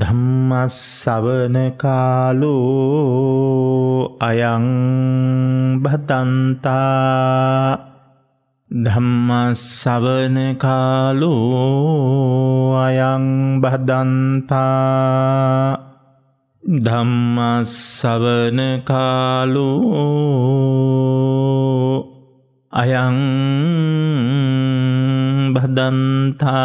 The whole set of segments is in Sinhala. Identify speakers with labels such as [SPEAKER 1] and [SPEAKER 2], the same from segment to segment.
[SPEAKER 1] ධම්මස්සවන කාලෝ අයං භතන්තා ධම්මස්සවන කාලෝ අයං භදන්තා ධම්මස්සවන කාලෝ අයං භදන්තා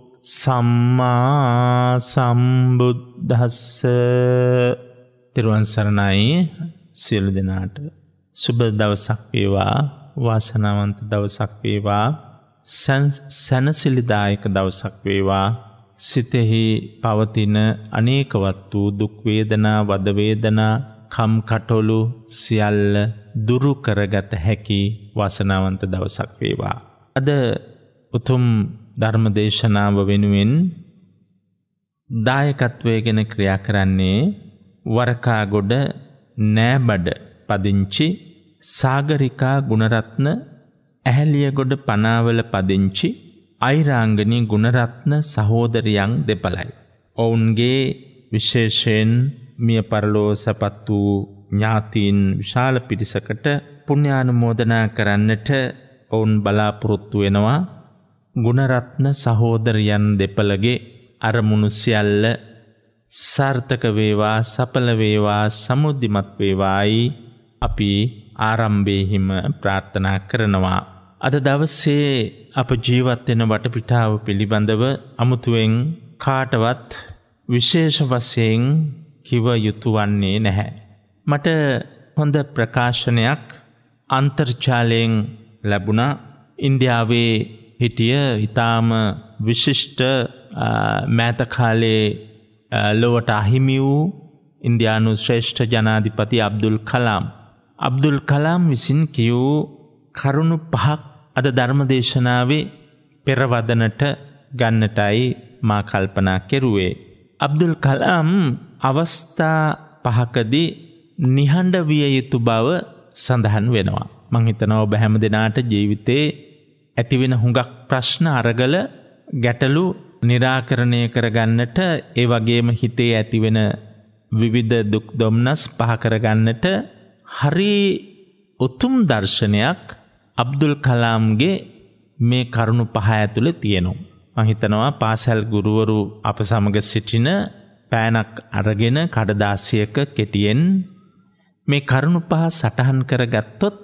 [SPEAKER 1] සම්මා සම්බුද්ධස්ස තෙරුවන් සරණයි සියලු දෙනාට සුබ දවසක් වේවා වාසනාවන්ත දවසක් වේවා සැනසිලිදායක දවසක් වේවා සිතෙහි පවතින අනේකවත් වූ දුක්වේදනා වදවේදනා කම් කටොලු සියල්ල දුරු කරගත හැකි වාසනාවන්ත දවසක් වේවා. අද උතුම් ධර්මදේශනාව වෙනුවෙන් දායකත්වය ගැන ක්‍රියා කරන්නේ වරකාගොඩ නෑබඩ පදිංචි සාගරිකා ගුණරත්න ඇහැලියගොඩ පනාවල පදිංචි අයිරාංගනී ගුණරත්න සහෝදරියන් දෙපළයි. ඔවුන්ගේ විශේෂයෙන් මිය පරලෝ සැපත් වූ ඥාතීන් විශාල පිරිසකට පුණ්‍යානුමෝදනා කරන්නට ඔවුන් බලාපොරොත්තු වෙනවා ගුණරත්න සහෝදරයන් දෙපළගේ අරමුණු සියල්ල සාර්ථක වේවා සඵල වේවා සමුද්ධිමත් වේවායි අපි ආරම්භයේම ප්‍රාර්ථනා කරනවා අද දවසේ අප ජීවත් වෙන වටපිටාව පිළිබඳව අමුතුවෙන් කාටවත් විශේෂ වශයෙන් කිව යුතු වන්නේ නැහැ මට හොඳ ප්‍රකාශනයක් අන්තර්ජාලයෙන් ලැබුණා ඉන්දියාවේ හිටිය ඉතාම විශිෂ්ට මෑතකාලේ ලොවට අහිමි වූ ඉන්දයානු ශ්‍රේෂ්ඨ ජනාධිපති අබ්දුල් කලාම්. අබ්දුල් කලාම් විසින් කියූ කරුණු පහක් අද ධර්මදේශනාවේ පෙරවදනට ගන්නටයි මා කල්පනා කෙරුවේ. අබ්දුල් කලාම් අවස්ථා පහකදී නිහඬ විය යුතු බව සඳහන් වෙනවා. මංහිතනව බැහැම දෙනාට ජීවිතේ ඇතිවෙන හුඟක් ප්‍රශ්න අරගල ගැටලු නිරාකරණය කරගන්නට ඒ වගේම හිතේ ඇතිවෙන විවිධ දුක් දොම්නස් පහකරගන්නට හරි උතුම් දර්ශනයක් අබ්දුල් කලාම්ගේ මේ කරුණු පහ ඇතුළ තියෙනු. මහිතනවා පාසැල් ගුරුවරු අප සමග සිටින පෑනක් අරගෙන කඩදාසියක කෙටියෙන් මේ කරුණු පහ සටහන් කරගත්තොත්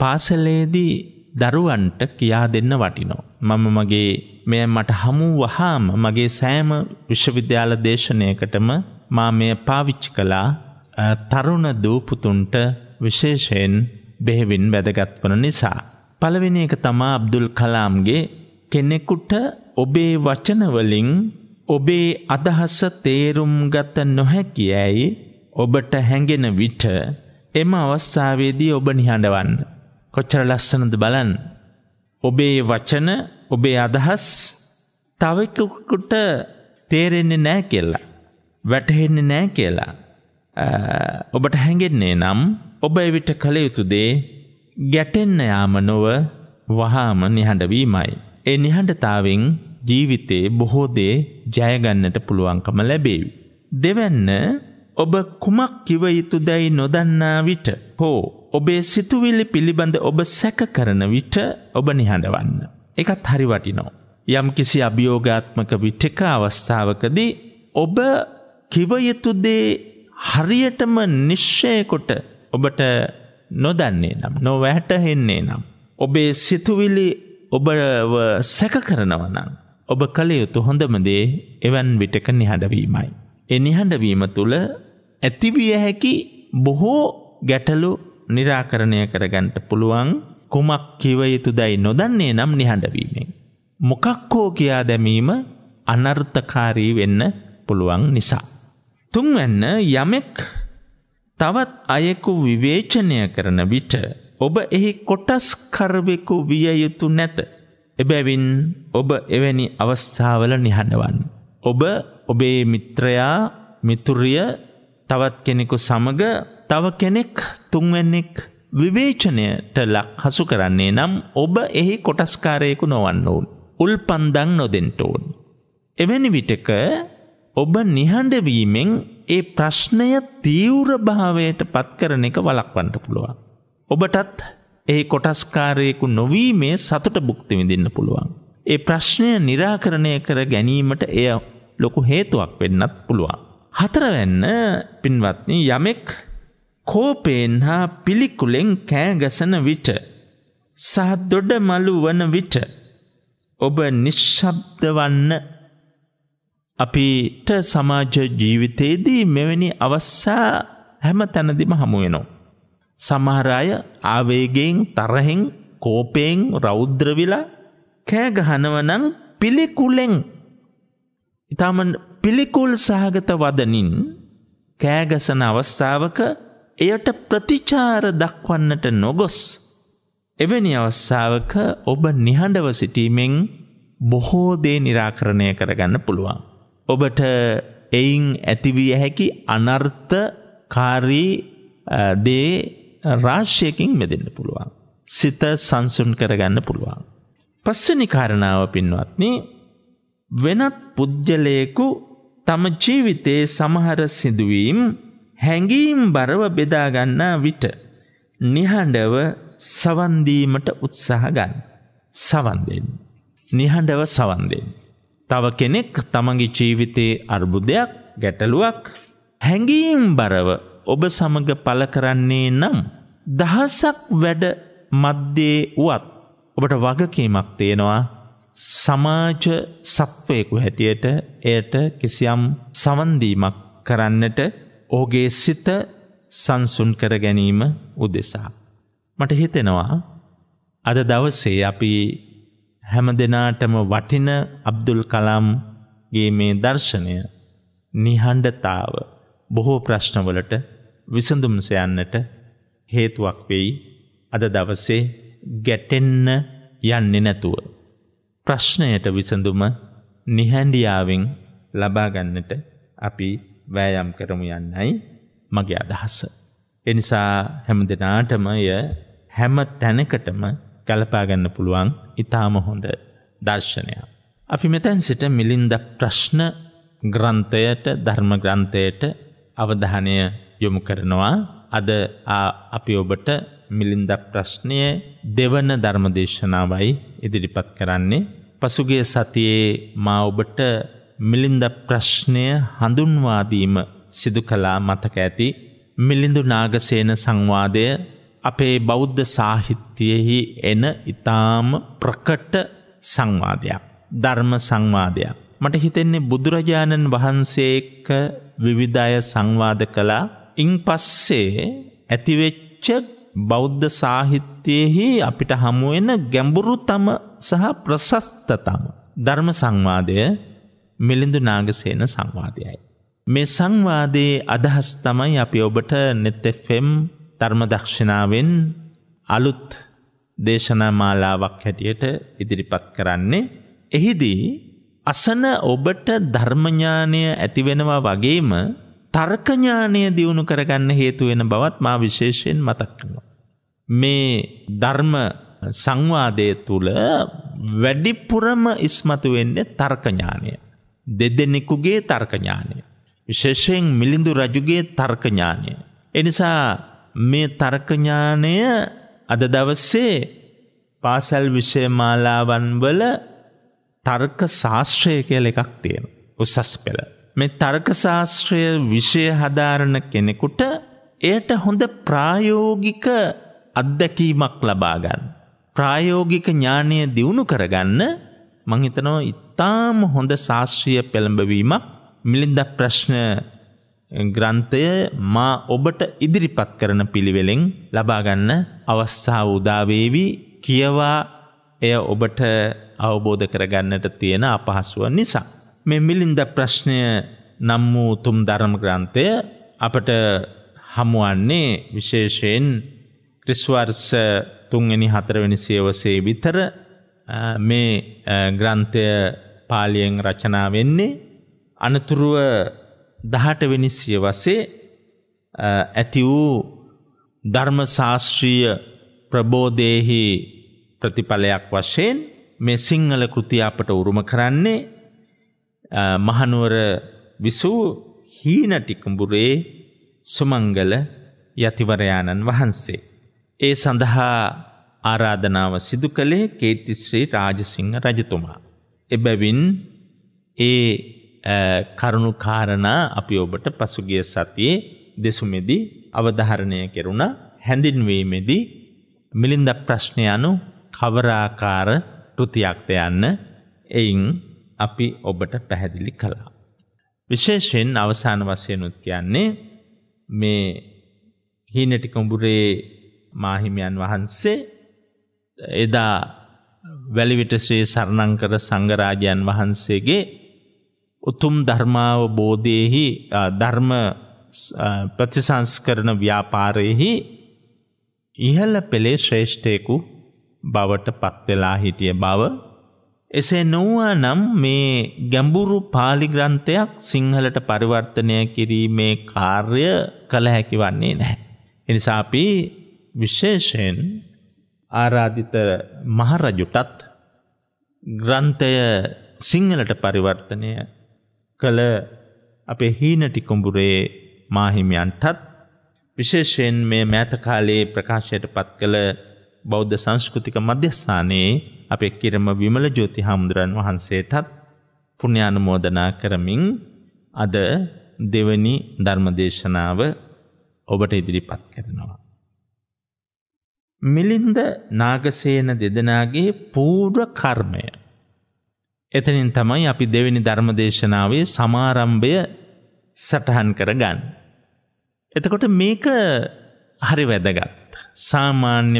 [SPEAKER 1] පාසලේදී දරුවන්ට කියා දෙන්න වටිනෝ. මම මගේ මෙය මට හමු වහාම මගේ සෑම විශ්වවිද්‍යාල දේශනයකටම මා මෙය පාවිච්චි කළා තරුණ දූපුතුන්ට විශේෂයෙන් බෙහෙවින් වැදගත් වන නිසා. පළවෙනි එක තමා අබ්දුල් කලාම්ගේ කෙනෙකුට ඔබේ වචනවලින් ඔබේ අදහස තේරුම් ගත නොහැකි ඇයි ඔබට හැඟෙන විට එම අවස්සාාවේදී ඔබ නිහඬවන්න. කොච්චර ලස්සනද බලන්න. ඔබේ වචන ඔබේ අදහස් තවකුකුට තේරෙන්නේ නෑ කියලා. වැටහෙන්නේ නෑ කියලා. ඔබට හැඟෙන්නේ නම් ඔබ එවිට කළ යුතු දේ ගැටෙන්න යාම නොව වහාම නිහඬවීමයි. ඒ නිහඬතාවෙන් ජීවිතේ බොහෝ දේ ජයගන්නට පුළුවන්කම ලැබේවි. දෙවැන්න ඔබ කුමක් කිව යුතුදැයි නොදන්නා විට හෝ ඔබේ සිතුවිල්ලි පිළිබඳ ඔබ සැක කරන විට ඔබ නිහඬවන්න. එකත් හරි වටිනෝ. යම් කිසි අභියෝගාත්මක විටක අවස්ථාවකදී ඔබ කිවයුතුදේ හරියටම නිශ්ෂයකොට ඔබට නොදන්නේ නම් නොවැටහෙන්නේ නම්. ඔබේ සිතුවිලි ඔබ සැක කරනවනම්. ඔබ කළයුතු හොඳමදේ එවන් විටක නිහඬවීමයි. එ නිහඬවීම තුළ ඇතිවිය හැකි බොහෝ ගැටලු නිරාකරණය කරගන්ට පුළුවන් කුමක් කිවයුතු දැයි නොදන්නේ නම් නිහඬවීමෙන්. මොකක්කෝ කියා දැමීම අනර්ථකාරී වෙන්න පුළුවන් නිසා. තුන්වැන්න යමෙක් තවත් අයෙකු විවේචනය කරන විට ඔබ එහි කොටස්කර්වෙකු විය යුතු නැත. එබැවින් ඔබ එවැනි අවස්ථාවල නිහඬවන්. ඔබ ඔබේ මිත්‍රයා මිතුරිය තවත් කෙනෙකු සමඟ තව කෙනෙක් තුන්වැන්නෙක් විවේචනයට ලක් හසු කරන්නේ නම් ඔබ එහි කොටස්කාරයෙකු නොවන්න ඕන්. උල් පන්දං නොදෙන්ට ඕන්. එවැනි විටක ඔබ නිහඬවීමෙන් ඒ ප්‍රශ්නය තීව්‍රභාවයට පත්කරන එක වලක්වන්ට පුළුවන්. ඔබටත් ඒ කොටස්කාරයෙකු නොවීමේ සතුට බුක්තිවිඳන්න පුළුවන්. ඒ ප්‍රශ්නය නිරාකරණය කර ගැනීමට එය ලොකු හේතුවක් වෙන්නත් පුළුවන්. හතරවැන්න පින්වත්නි යමෙක් කෝපයෙන් හා පිළිකුලෙන් කෑගසන විට සහ දොඩ මලු වන විට ඔබ නිශ්ශබ්ද වන්න අපිට සමාජ ජීවිතයේදී මෙවැනි අවස්සා හැම තැනදිම හමුවෙනවා. සමහර අය ආවේගයෙන් තරහෙන් කෝපයෙන් රෞද්‍රවිලා කෑගහනවනං පිළිකුලෙන් ඉතාමන් පිළිකුල් සහගත වදනින් කෑගසන අවස්ථාවක එයට ප්‍රතිචාර දක්වන්නට නොගොස් එවැනි අවස්සාාවක ඔබ නිහඬව සිටීමෙන් බොහෝදේ නිරාකරණය කරගන්න පුළුවන්. ඔබට එයින් ඇතිවිය හැකි අනර්ථ කාරී දේ රාශ්‍යයකින් මෙදන්න පුළුවන්. සිත සංසුන් කරගන්න පුළුවන්. පස්සනි කාරණාව පින්වත්න වෙනත් පුද්ගලයෙකු තම ජීවිතයේ සමහර සිදුවීම් හැඟීම් බරව බෙදාගන්නා විට නිහඬව සවන්දීමට උත්සාහ ගන්න. සවන්දෙන්. නිහඬව සවන්දෙන්. තව කෙනෙක් තමගේ ජීවිතයේ අර්බුදයක් ගැටලුවක් හැඟීම් බරව ඔබ සමඟ පල කරන්නේ නම් දහසක් වැඩ මධ්‍යයේ වුවත් ඔබට වගකීමක් තියෙනවා සමාජ සත්වයකු හැටියට එයට කිසියම් සවන්දීමක් කරන්නට ඕගේ සිත සංසුන් කර ගැනීම උදෙසා. මට හිතෙනවා අද දවසේ අපි හැම දෙනාටම වටින අබ්දුල් කලාම්ගේ මේ දර්ශනය නිහඬතාව බොහෝ ප්‍රශ්නවලට විසඳුම් සොයන්නට හේතුවක් වෙයි අද දවසේ ගැටෙන්න යන්නේ නැතුව. ප්‍රශ්නයට විසඳුම නිහැඬියාවෙන් ලබා ගන්නට අපි වෑයම් කරමු යන්නයි මගේ අදහස. එනිසා හැම දෙනාටම ය හැම තැනකටම ගලපාගන්න පුළුවන් ඉතාම හොඳ දර්ශනයක්. අපි මෙතැන් සිට මිලින්ද ප්‍රශ්න ග්‍රන්ථයට ධර්ම ග්‍රන්ථයට අවධානය යොමු කරනවා අද අපි ඔබට මිලින්ද ප්‍රශ්නය දෙවන ධර්මදේශනාවයි ඉදිරිපත් කරන්නේ. පසුගේ සතියේ මා ඔබට මිලින්ද ප්‍රශ්නය හඳුන්වාදීම සිදු කලා මතක ඇති මිලිඳු නාගසේන සංවාදය අපේ බෞද්ධ සාහිත්‍යයෙහි එන ඉතාම ප්‍රකට සංවාදයක්. ධර්ම සංවාදයක්. මට හිතෙන්නේ බුදුරජාණන් වහන්සේක විවිධය සංවාද කළා ඉන් පස්සේ ඇතිවෙච්ච බෞද්ධ සාහිත්‍යයෙහි අපිට හමුවෙන ගැඹුරුතම සහ ප්‍රසස්තතම. ධර්ම සංවාදය මිලිඳු නාගසේන සංවාදයයි. මේ සංවාදයේ අදහස් තමයි අපි ඔබට නෙත්තෙෆෙම් ධර්මදක්ෂිණාවෙන් අලුත් දේශනා මාලාවක් හැටියට ඉදිරිපත් කරන්නේ. එහිදී අසන ඔබට ධර්මඥානය ඇතිවෙනවා වගේම තර්කඥානය දියුණු කරගන්න හේතු වෙන බවත් මා විශේෂයෙන් මතක් කරනවා. මේ ධර්ම සංවාදය තුළ වැඩිපුරම ඉස්මතු වෙන්නේ තර්කඥානය. දෙදෙනෙකුගේ තර්කඥානය. විශේෂයෙන් මිලිඳු රජුගේ තර්කඥානය. එනිසා මේ තර්කඥානය අද දවස්සේ පාසැල් විෂය මාලාවන් වල තර්ක ශාස්ත්‍රය කියල එකක් තියෙන. උසස් පෙළ. මේ තර්ක ශාස්ත්‍රය විෂය හදාරණ කෙනෙකුට එයට හොඳ ප්‍රායෝගික අත්දැකීමක් ලබාගන්න. ප්‍රායෝගික ඥානය දියුණු කරගන්න මංහිතනෝ ඉතාම හොඳ ශාස්ත්‍රීය පෙළඹවීමක් මිලින්ද ප්‍රශ්න ග්‍රන්ථය මා ඔබට ඉදිරිපත් කරන පිළිවෙලෙන් ලබාගන්න අවස්ථා උදාවේවි කියවා එය ඔබට අවබෝධ කරගන්නට තියෙන අපහසුව නිසා. මේ මිලින්ද ප්‍රශ්නය නම් වූ උතුම් ධර්ම ග්‍රන්ථය අපට හමුවන්නේ විශේෂයෙන් ක්‍රිස්වර්ස තුන්වෙනි හතරවෙනි සියවසේ විතර මේ ග්‍රන්ථය පාලියෙන් රචනා වෙන්නේ අනතුරුව දහට වෙනිස්සිය වසේ ඇති වූ ධර්ම ශාස්ත්‍රීය ප්‍රබෝධයෙහි ප්‍රතිඵලයක් වශයෙන් මේ සිංහල කෘති අපට උරුම කරන්නේ මහනුවර විසූ හීනටිකුඹුරේ සුමංගල යතිවරයාණන් වහන්සේ. ඒ සඳහා ආරාධනාව සිදු කළේ කේතිශ්‍රී රාජසිංහ රජතුමා. එබැවින් ඒ කරුණුකාරණා අපි ඔබට පසුගිය සතියේ දෙසුමෙදී අවධාරණය කෙරුණ හැඳින්වීමෙදී මිලින්ද ප්‍රශ්නය අනු කවරාකාර කෘතියක්ද යන්න එයින් අපි ඔබට පැහැදිලි කළා. විශේෂයෙන් අවසාන වශයනුත් කියන්නේ මේ හීනටි කොඹුරේ මාහිමියන් වහන්සේ එදා වැලිවිට ශ්‍රී සරණංකර සංඝරාජයන් වහන්සේගේ උතුම් ධර්මාවබෝධයෙහි ධර්ම ප්‍රතිසංස්කරන ව්‍යාපාරයෙහි ඉහළ පෙළේ ශ්‍රේෂ්ඨයකු බවට පත්වෙලා හිටිය බව එසේ නොවුවා නම් මේ ගැඹුරු පාලිග්‍රන්ථයක් සිංහලට පරිවර්තනය කිරීමේ කාර්ය කළ හැකි වන්නේ නැහැ. එනිසා අපි විශේෂයෙන් ආරාධිත මහරජුටත් ග්‍රන්ථය සිංහලට පරිවර්තනය කළ අපේ හීනටිකුඹුරේ මාහිමියන්ටත් විශේෂයෙන් මේ මෑතකාලයේ ප්‍රකාශයට පත් කළ බෞද්ධ සංස්කෘතික මධ්‍යස්ථානයේ අපේ කිරම විමල ජෝති හාමුදුරන් වහන්සේටත් පුුණ්‍යානුමෝදනා කරමින් අද දෙවනි ධර්මදේශනාව ඔබට ඉදිරිපත් කරනවා. මිලින්ද නාගසේන දෙදෙනගේ පූර්ව කර්මය. එතනින් තමයි අපි දෙවැනි ධර්මදේශනාවේ සමාරම්භය සටහන් කරගන්න. එතකොට මේක හරි වැදගත්. සාමාන්‍ය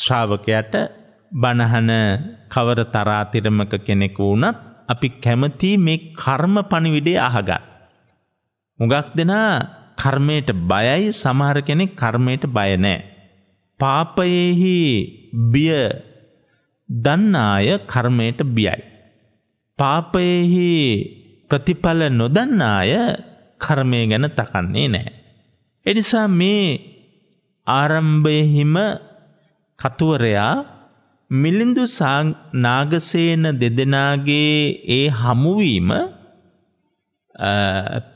[SPEAKER 1] ශ්‍රාවකයට බණහන කවර තරාතිරමක කෙනෙකු වුණත් අපි කැමති මේ කර්ම පණිවිඩේ අහගන්න. මුගක් දෙනා කර්මයට බයයි සමහර කෙනෙක් කර්මයට බය නෑ. පාපයෙහි බිය දන්නාය කර්මයට බියයි. පාපයෙහි ප්‍රතිඵල නොදන්නාය කර්මය ගැන තකන්නේ නෑ. එනිසා මේ ආරම්භයහිම කතුවරයා මිලිඳු නාගසේන දෙදෙනාගේ ඒ හමුවීම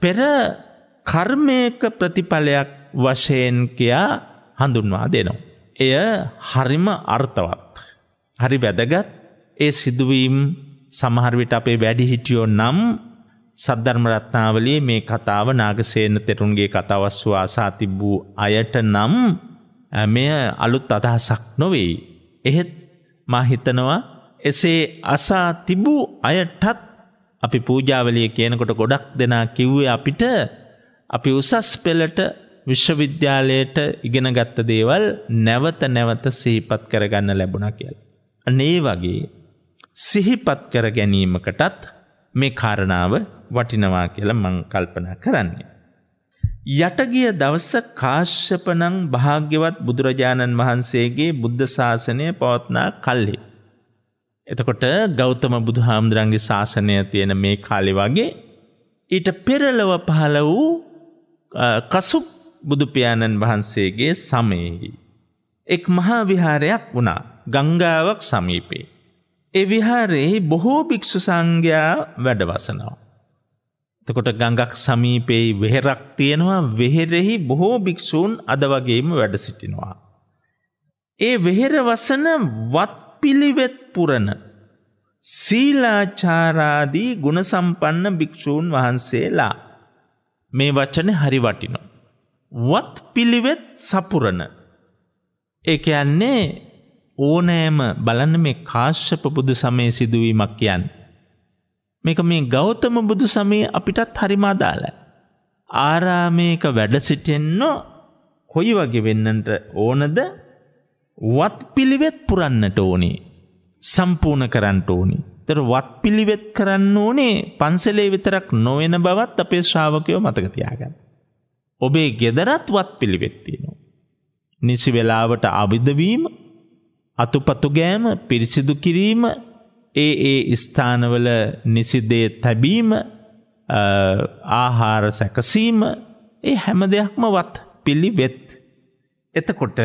[SPEAKER 1] පෙර කර්මයක ප්‍රතිඵලයක් වශයෙන් කියා හඳුන්වා දෙනවා. එය හරිම අර්ථවත්. හරි වැදගත් ඒ සිදුවීම් සමහරවිට අපේ වැඩිහිටියෝ නම් සද්ධර්මරත්නාවලේ මේ කතාව නාගසේන තෙරුන්ගේ කතවස්ව අසා තිබූ අයට නම් මෙය අලුත් අදහසක් නොවෙයි. එහෙත් මහිතනවා එසේ අසා තිබූ අයටත් අපි පූජාවලිය කියනකොට ගොඩක් දෙනා කිව්වේ අපිට අපි උසස් පෙළට විශ්වවිද්‍යාලයට ඉගෙන ගත්ත දේවල් නැවත නැවත සිහිපත් කරගන්න ලැබුණ කියල්. අනේ වගේ සිහිපත් කර ගැනීමකටත් මේ කාරණාව වටිනවා කියල මං කල්පනා කරන්නේ. යටගිය දවස කාශ්‍යපනං භාග්‍යවත් බුදුරජාණන් වහන්සේගේ බුද්ධ ශාසනය පවත්නා කල්ලි. එතකොට ගෞතම බුදු හාමුදුරන්ගේ ශාසනය තියෙන මේ කාලි වගේ ඊට පෙරලව පහල වූ කසුප් බුදුපියාණන් වහන්සේගේ සමයෙහි. එක් මහා විහාරයක් වුණා ගංගාවක් සමීපේ. ඒ විහාරෙහි බොහෝ භික්‍ෂු සංඝයා වැඩවසනවා. එතකොට ගඟක් සමීපෙයි වෙහෙරක් තියෙනවා වෙහෙරෙහි බොහෝ භික්‍ෂූන් අද වගේම වැඩ සිටිනවා. ඒ වෙහෙර වසන වත් පිළිවෙත් පුරණ සීලාචාරාදී ගුණසම්පන්න භික්‍ෂූන් වහන්සේලා මේ වචන හරි වටිනවා. වත් පිළිවෙත් සපුරන. ඒක යන්නේ ඕනෑම බලන්න මේ කාශ්‍යප බුදු සමය සිදුවීමක් කියන්න. මේක මේ ගෞතම බුදු සමයේ අපිටත් හරිමාදාල. ආරාමයක වැඩසිටෙන්නෝ කොයි වගේ වෙන්නට ඕනද වත් පිළිවෙත් පුරන්නට ඕනේ සම්පූර්ණ කරන්නට ඕනි. තර වත් පිළිවෙත් කරන්න ඕනේ පන්සලේ විතරක් නොවෙන බවත් අපේ ශ්‍රාවකයෝ මතකතියාගන්න. ඔබේ ගෙදරත් වත් පිළිවෙත්තිනවා. නිසි වෙලාවට අවිධවීම අතුපතුගෑම පිරිසිදු කිරීම ඒ ඒ ස්ථානවල නිසිදේ තැබීම ආහාර සැකසීම ඒ හැම දෙයක්ම වත් පිළිවෙත්. එතකොට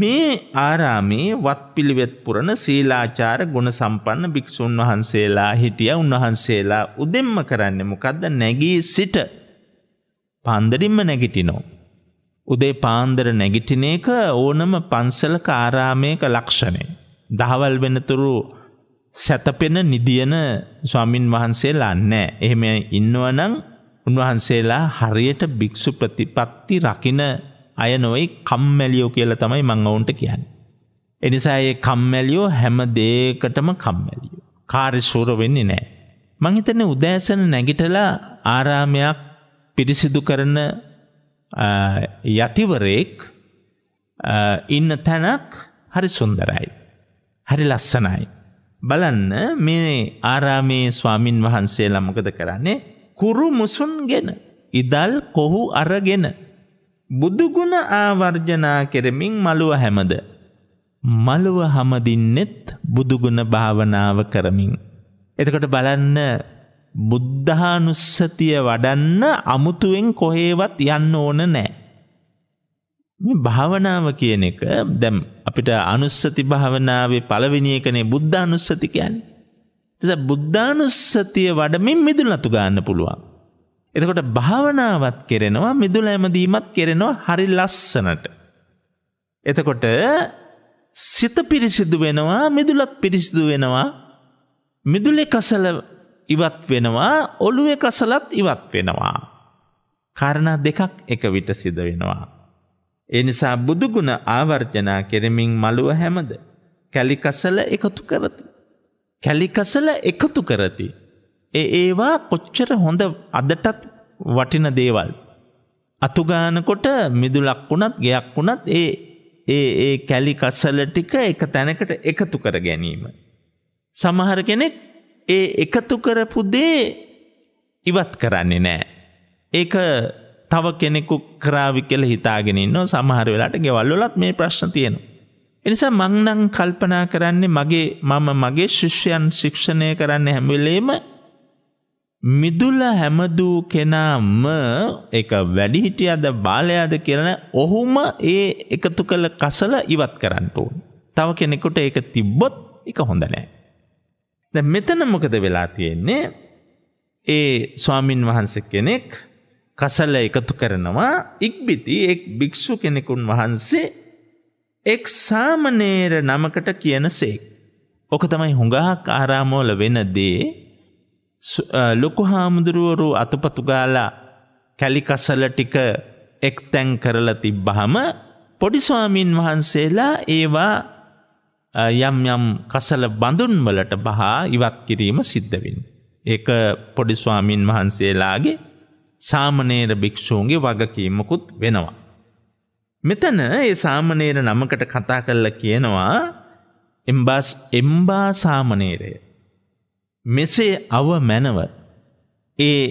[SPEAKER 1] මේ ආරාමේ වත් පිළිවෙත් පුරණ සීලාචාර ගුණ සම්පන්න භික්‍ෂූන් වහන්සේලා හිටිය උන්වහන්සේලා උදෙම්ම කරන්න මොකක්ද නැගී සිට පන්දරින්ම නැගිටිනෝ. උදේ පාන්දර නැගිටින එක ඕනම පන්සල කාරාමයක ලක්ෂණය. දහවල් වෙනතුරු සැතපෙන නිදියන ස්වාමින් වහන්සේලා නෑ. එහෙම ඉන්නවනං උන්වහන්සේලා හරියට භික්‍ෂු ප්‍රතිපත්ති රකින අය නොයි කම්මැලියෝ කියල තමයි මං ඔවුන්ට කියන්න. එනිසා ඒ කම්මැලියෝ හැම දේකටම කම්මැලියෝ. කාරිශූර වෙන්නේ නෑ. මංහිතන උදෑසන නැගිටලා ආරාමයක් පිරිසිදු කරන යතිවරයෙක් ඉන්න තැනක් හරි සුන්දරයි. හරි ලස්සනයි. බලන්න මේ ආරාමේ ස්වාමින් වහන්සේලා මොකද කරන්නේ කුරු මුසුන් ගෙන ඉදල් කොහු අරගෙන බුදුගුණ ආවර්ජනා කෙරමින් මළුව හැමද මළුව හමදින්නෙත් බුදුගුණ භාවනාව කරමින් එතකොට බලන්න බුද්ධානුස්සතිය වඩන්න අමුතුවෙන් කොහේවත් යන්න ඕන නෑ. මේ භාවනාව කියන එක දැම් අපිට අනුස්සති භාවනාවේ පළවෙනි එකනේ බුද්ධානුස්සති කියන්නේ. එතස බුද්ධානුස්සතිය වඩමින් මිදුලතු ගන්න පුළුවන්. එතකොට භාවනාවත් කෙරෙනවා මිදුල ඇමදීමත් කෙරෙනවා හරි ලස්සනට. එතකොට සිත පිරිසිදු වෙනවා මිදුලත් පිරිසිදු වෙනවා මිදුලේ කසල ඉවත් වෙනවා ඔළුවේ කසලත් ඉවත් වෙනවා. කාරණා දෙකක් එක විට සිද වෙනවා. ඒ නිසා බුදුගුණ ආවර්ජනා කෙරෙමින් මළුව හැමද කැලිකසල එකතු කරති. කැලිකසල එකතු කරති. ඒ ඒවා කොච්චර හොඳ අදටත් වටින දේවල්. අතුගානකොට මිදුලක් වුණත් ගයක් වුණත් ඒ ඒ ඒ කැලිකසල ටික එක තැනකට එකතු කර ගැනීම. සමහර කෙනෙක් ඒ එකතු කරපු දේ ඉවත් කරන්නේ නෑ. ඒක තව කෙනෙකු කරාවි කෙල හිතාගෙනන්න සමහර වෙලාට ගෙවල්ලොලත් මේ ප්‍රශ්න තියෙනවා. එනිසා මංනං කල්පනා කරන්නේ මගේ මම මගේ ශිෂ්‍යයන් ශික්ෂණය කරන්න හැමවෙලේම මිදුල හැමදූ කෙනාම එක වැඩිහිටියද බාලයාද කියන ඔහුම ඒ එකතු කළ කසල ඉවත් කරන්නට ඕන්. තව කෙනෙකුට ඒක තිබ්බොත් එක හොඳ නෑ. ද මෙතන මොකද වෙලා තියෙන්නේ ඒ ස්වාමින් වහන්ස කෙනෙක් කසල එකතු කරනවා ඉක්බිති එක් භික්‍ෂු කෙනෙකුන් වහන්සේ එක් සාමනේර නමකට කියන සේක්. ඕක තමයි හුඟහක් ආරාමෝල වෙන දේ ලොකු හාමුදුරුවරු අතුපතුගාලා කැලිකසල ටික එක් තැන් කරලා තිබ්බහම පොඩිස්වාමීන් වහන්සේලා ඒවා යම් යම් කසල බඳුන්වලට බහා ඉවත් කිරීම සිද්ධවෙන්. ඒක පොඩිස්වාමීන් වහන්සේලාගේ සාමනේර භික්‍ෂූන්ගේ වගකීමකුත් වෙනවා. මෙතන ඒ සාමනේර නමකට කතා කල්ල කියනවා එම්බාස් එම්බා සාමනේරය. මෙසේ අව මැනව ඒ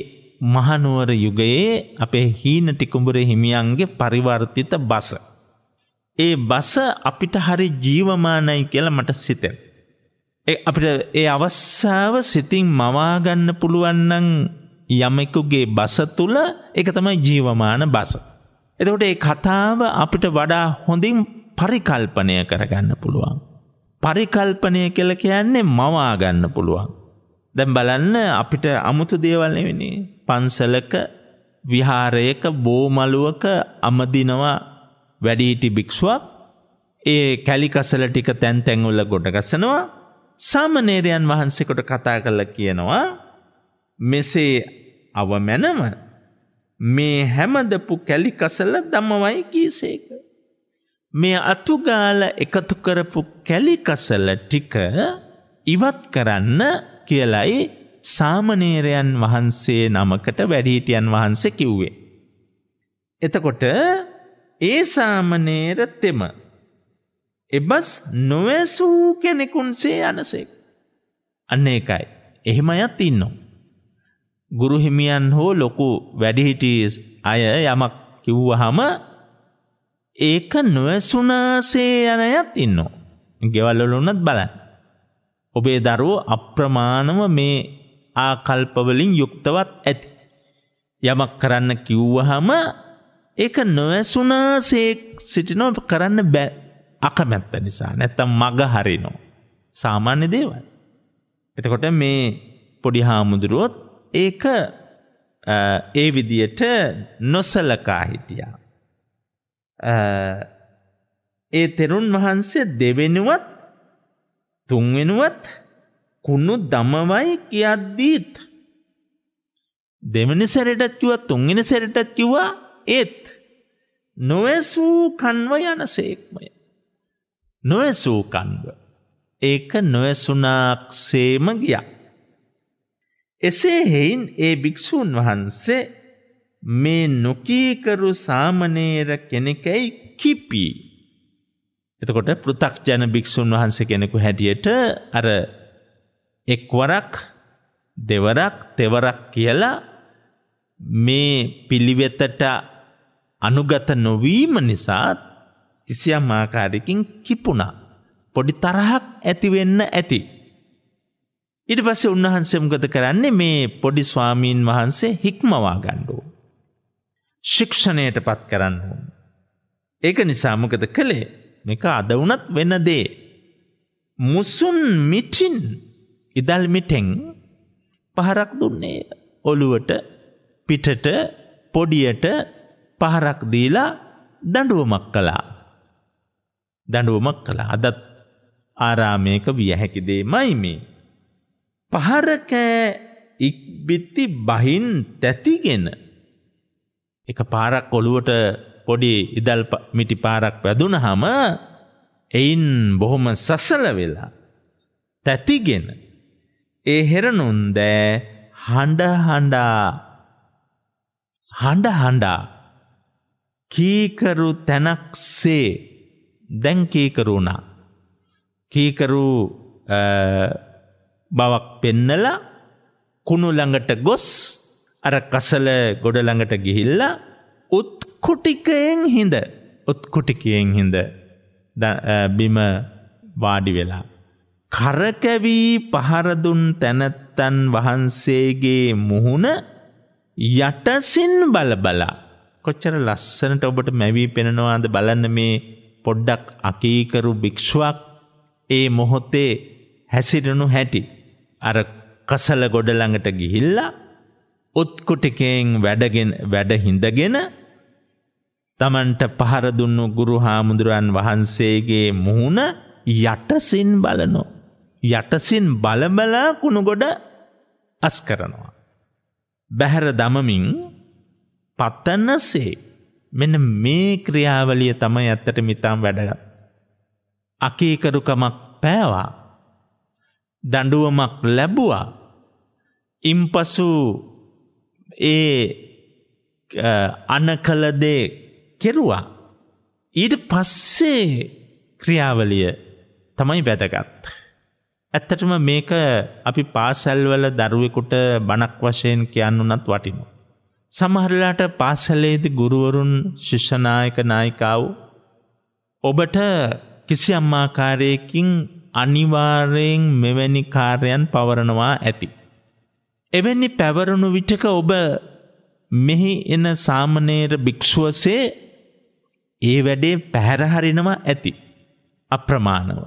[SPEAKER 1] මහනුවර යුගයේ අපේ හීනටිකුඹුර හිමියන්ගේ පරිවර්තිත බස. ඒ බස අපිට හරි ජීවමානයි කියලා මට සිතෙන්. අපිට ඒ අවස්සාාව සිතින් මවාගන්න පුළුවන්නන් යමෙකුගේ බස තුළ එක තමයි ජීවමාන බස. එතකොට ඒ කතාව අපිට වඩා හොඳින් පරිකල්පනය කරගන්න පුළුවන්. පරිකල්පනය කළ කියන්නේ මවාගන්න පුළුවන්. දැම් බලන්න අපිට අමුතු දේවල්ලවෙනි පන්සලක විහාරයක බෝමලුවක අමදිනවා වැඩිහිටි භික්ෂුවක් ඒ කැලිකසල ටික තැන් තැන්වල ගොඩගසනවා සාමනේරයන් වහන්සෙකොට කතා කළ කියනවා මෙසේ අවමැනම මේ හැමදපු කැලිකසල දමවයි කීසේක. මේ අතුගාල එකතු කරපු කැලිකසල ටික ඉවත් කරන්න කියලයි සාමනේරයන් වහන්සේ නමකට වැඩිහිටියන් වහන්සේ කිව්වේ. එතකොට ඒ සාමනේර තෙම එබස් නොවැසූ කෙනෙකුන්සේ යනසෙක් අන්න ඒකයි එහෙම අයත් ඉන්නවා ගුරුහිමියන් හෝ ලොකු වැඩිහිටියස් අය යමක් කිව්වහම ඒක නොවැසුනාසේ යන අයත් ඉන්නවා ගෙවල්වල වුණත් බලන්න ඔබේ දරුවෝ අප්‍රමාණව මේ ආකල්පවලින් යුක්තවත් ඇති යමක් කරන්න කිව්වහම ඒක නොවැසුනා සේක් සිටිනෝ කරන්න බෑ අකමැත්ත නිසා නැත්තම් මග හරිනෝ. සාමාන්‍ය දේවල්. එතකොට මේ පොඩි හාමුදුරුවොත් ඒක ඒ විදියට නොසලකා හිටියා. ඒ තෙරුන් වහන්සේ දෙවෙනුවත් තුන්වෙනුවත් කුණු දමවයි කියද්දීත් දෙවනි සැරටත් කිව්වා තුන්වෙනි සැරටත් කිව්වා ඒත් නොවැසූ කන්ව යන සේක්මය. නොවැසූ කන්ව ඒක නොවැසුනාක් සේම ගියා. එසේ හෙයින් ඒ භික්‍ෂූන් වහන්සේ මේ නොකීකරු සාමනේර කෙනෙකැයි කිපී. එතකොට පෘතක්ජන භික්‍ෂූන් වහන්සේ කෙනෙකු හැටියට අර එක්වරක් දෙවරක් තෙවරක් කියලා මේ පිළිවෙතට අනුගත නොවීම නිසා කිසියම් ආකාරයකින් කිපුණා. පොඩි තරහක් ඇතිවෙන්න ඇති. ඉට පස්සේ උන්වහන්සේ මොකද කරන්නේ මේ පොඩි ස්වාමීන් වහන්සේ හික්මවා ගණ්ඩෝ. ශික්ෂණයට පත් කරන්න ඕන. ඒක නිසා මොකද කළේ මේක අද වුණත් වෙන දේ. මුසුන් මිටින් ඉදල් මිටෙන් පහරක් දුන්නේ ඔළුවට පිටට පොඩියට පහරක් දීලා දඩුවමක් කළා. දඩුවමක් කළ අදත් ආරාමයක විය හැකිදේ මයිමි. පහරකෑ ඉක්බිත්ති බහින් තැතිගෙන. එක පාරක් ඔළුවට පොඩි ඉදල් මිටි පාරක් වැදුනහම එයින් බොහොම සසල වෙලා. තැතිගෙන ඒ හෙරනුන්දෑ හඬ හඬා හඬ හඬා කීකරු තැනක්සේ දැන් කීකරුණා. කීකරු බවක් පෙන්නල කුණු ළඟට ගොස් අර කසල ගොඩ ළඟට ගිහිල්ල උත්කුටිකයෙන් හිඳ උත්කුටිකයෙන් හිඳ බිම වාඩි වෙලා. කරකැවී පහරදුන් තැනැත්තන් වහන්සේගේ මුහුණ යටසින් බලබලා කොච්චර ලස්සනට ඔබට මැවී පෙනෙනවාද බලන්න මේ පොඩ්ඩක් අකීකරු භික්ෂුවක් ඒ මොහොතේ හැසිරෙනු හැටි අර කසල ගොඩ ළඟට ගිහිල්ලා උත්කුටිකයෙන් වැඩගෙන වැඩ හිඳගෙන තමන්ට පහර දුන්නු ගුරු හාමුදුරන් වහන්සේගේ මුහුණ යටසින් බලනෝ යටසින් බලබලා කුණු ගොඩ අස් කරනවා බැහැර දමමින් පතනසේ මෙන මේ ක්‍රියාවලිය තමයි ඇත්තට මිතාම් වැඩගත්. අකීකරුකමක් පෑවා දඩුවමක් ලැබුවා ඉම්පසු ඒ අන කලදේ කෙරුවා ඊට පස්සේ ක්‍රියාවලිය තමයි වැදගත්. ඇත්තටම මේක අපි පාසැල්වල දරුවෙකුට බණක් වශයෙන් කියන්න වනත් වටිනවා. සමහරලාට පාසලේද ගුරුවරුන් ශිෂ්ෂනායක නායිකාව් ඔබට කිසි අම්මාකාරයකින් අනිවාර්යෙන් මෙවැනි කාර්යන් පවරනවා ඇති. එවැනි පැවරුණු විටක ඔබ මෙහි එන සාමනේර භික්‍ෂුවසේ ඒ වැඩේ පැහැරහරිනවා ඇති අප්‍රමාණව.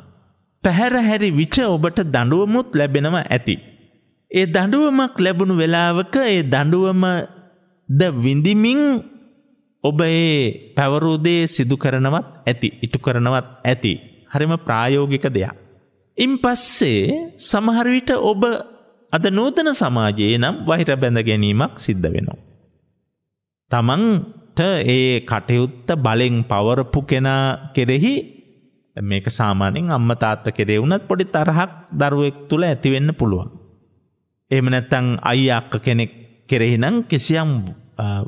[SPEAKER 1] පැහැරහැරි විට ඔබට දඩුවමුත් ලැබෙනවා ඇති. ඒ දඩුවමක් ලැබුණු වෙලාවක ඒ දඩුවම ද විඳිමින් ඔබ ඒ පැවරූදේ සිදු කරනවත් ඇති ඉටු කරනවත් ඇති හරිම ප්‍රායෝගික දෙයක්. ඉන් පස්සේ සමහරවිට ඔබ අද නූතන සමාජයේ නම් වහිර බැඳ ගැනීමක් සිද්ධ වෙනවා. තමන්ට ඒ කටයුත්ත බලෙන් පවරපු කෙනා කෙරෙහි මේක සාමානෙන් අම්ම තාත්ත කෙරේ වුණත් පොඩි තරහක් දරුවෙක් තුළ ඇතිවෙන්න පුළුවන්. එම නැත්තං අයි අක්ක කෙනෙක් කෙරෙහිනම් කිසියම්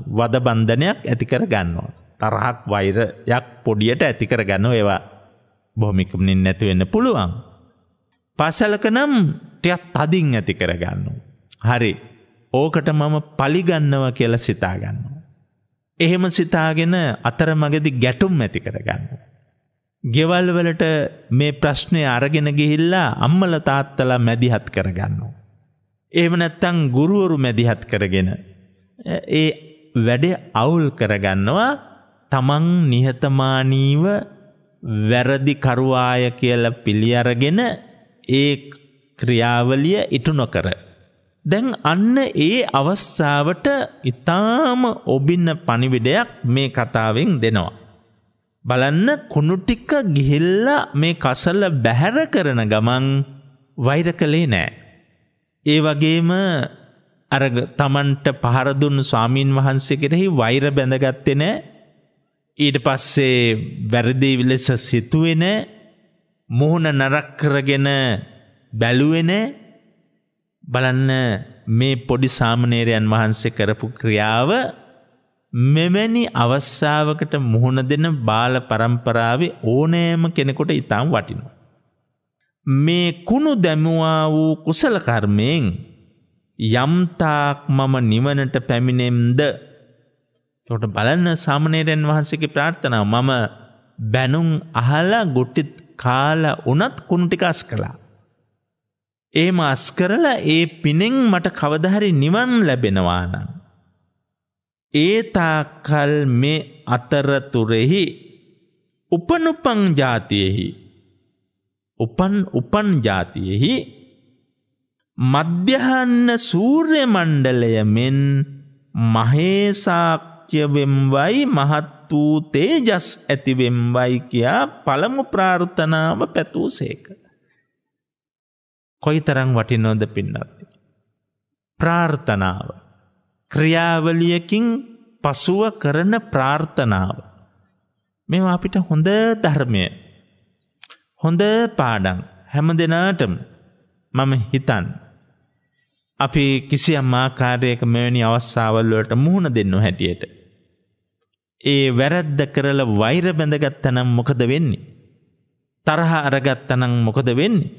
[SPEAKER 1] වද බන්ධනයක් ඇතිකර ගන්නවා. තරහක් වෛරයක් පොඩියට ඇතිකර ගන්න ඒවා බොහොමිකමනින් නැතිවෙන්න පුළුවන්. පසලක නම් ටයක් තදින් ඇති කරගන්නු. හරි ඕකට මම පලිගන්නව කියලා සිතාගන්න. එහෙම සිතාගෙන අතර මගදි ගැටුම් ඇති කරගන්න. ගෙවල්වලට මේ ප්‍රශ්නය අරගෙන ගිහිල්ලා අම්මල තාත්තලා මැදිහත් කරගන්න. එහෙම නැත්තං ගුරුවරු මැදිහත් කරගෙන ඒ වැඩේ අවුල් කරගන්නවා තමන් නිහතමානීව වැරදිකරුවාය කියල පිළියරගෙන ඒ ක්‍රියාවලිය ඉටු නොකර. දැන් අන්න ඒ අවස්සාාවට ඉතාම ඔබින්න පනිවිඩයක් මේ කතාවෙන් දෙනවා. බලන්න කුණුටික ගිහිල්ල මේ කසල්ල බැහැර කරන ගමන් වෛර කළේ නෑ. ඒ වගේම අර තමන්ට පහරදුන් ස්වාමීන් වහන්සේ කෙරෙහි වෛර බැඳගත්තෙන ඊට පස්සේ වැරදි ලෙස සිතුවෙන මුහුණ නරක් කරගෙන බැලුවෙන බලන්න මේ පොඩි සාමනේරයන් වහන්සේ කරපු ක්‍රියාව මෙවැනි අවස්ථාවකට මුහුණ දෙන බාල පරම්පරාවේ ඕනෑම කෙනෙකුට ඉතාම් වටිනවා. මේ කුණු දැමුවා වූ කුසල කර්මයෙන් යම්තාක් මම නිවනට පැමිණෙම්ද. තොට බලන්න සාමනේරයන් වහන්සේකි ප්‍රාර්ථනාව මම බැනුම් අහලා ගොට්ටිත් කාල උනත් කුණුටිකස් කළා. ඒම අස්කරල ඒ පිනෙෙන් මට කවදහරි නිවන් ලැබෙනවානං. ඒතාකල් මේ අතරතුරෙහි උපනුපං ජාතියෙහි උපන් උපන් ජාතියෙහි මධ්‍යහන්න සූර්ය මණ්ඩලය මෙන් මහේසාක්්‍යවෙම්වයි මහත් වූ තේජස් ඇතිවෙම්වයි කියා පළමු ප්‍රාර්ථනාව පැතූ සේක. කොයි තරං වටිනෝද පින්නත්ති. ප්‍රාර්ථනාව ක්‍රියාවලියකින් පසුව කරන ප්‍රාර්ථනාව. මෙවා අපිට හොඳ ධර්මය හොඳ පාඩන් හැම දෙනාටම මම හිතන් අපි කිසියම් ආකාරයක මෙවැනි අවස්සාවල් වලට මුහුණ දෙන්නු හැටියට. ඒ වැරද්ද කරලා වෛර බැඳගත්තනම් මොකද වෙන්නේ? තරහ අරගත්තනම් මොකද වෙන්නේ?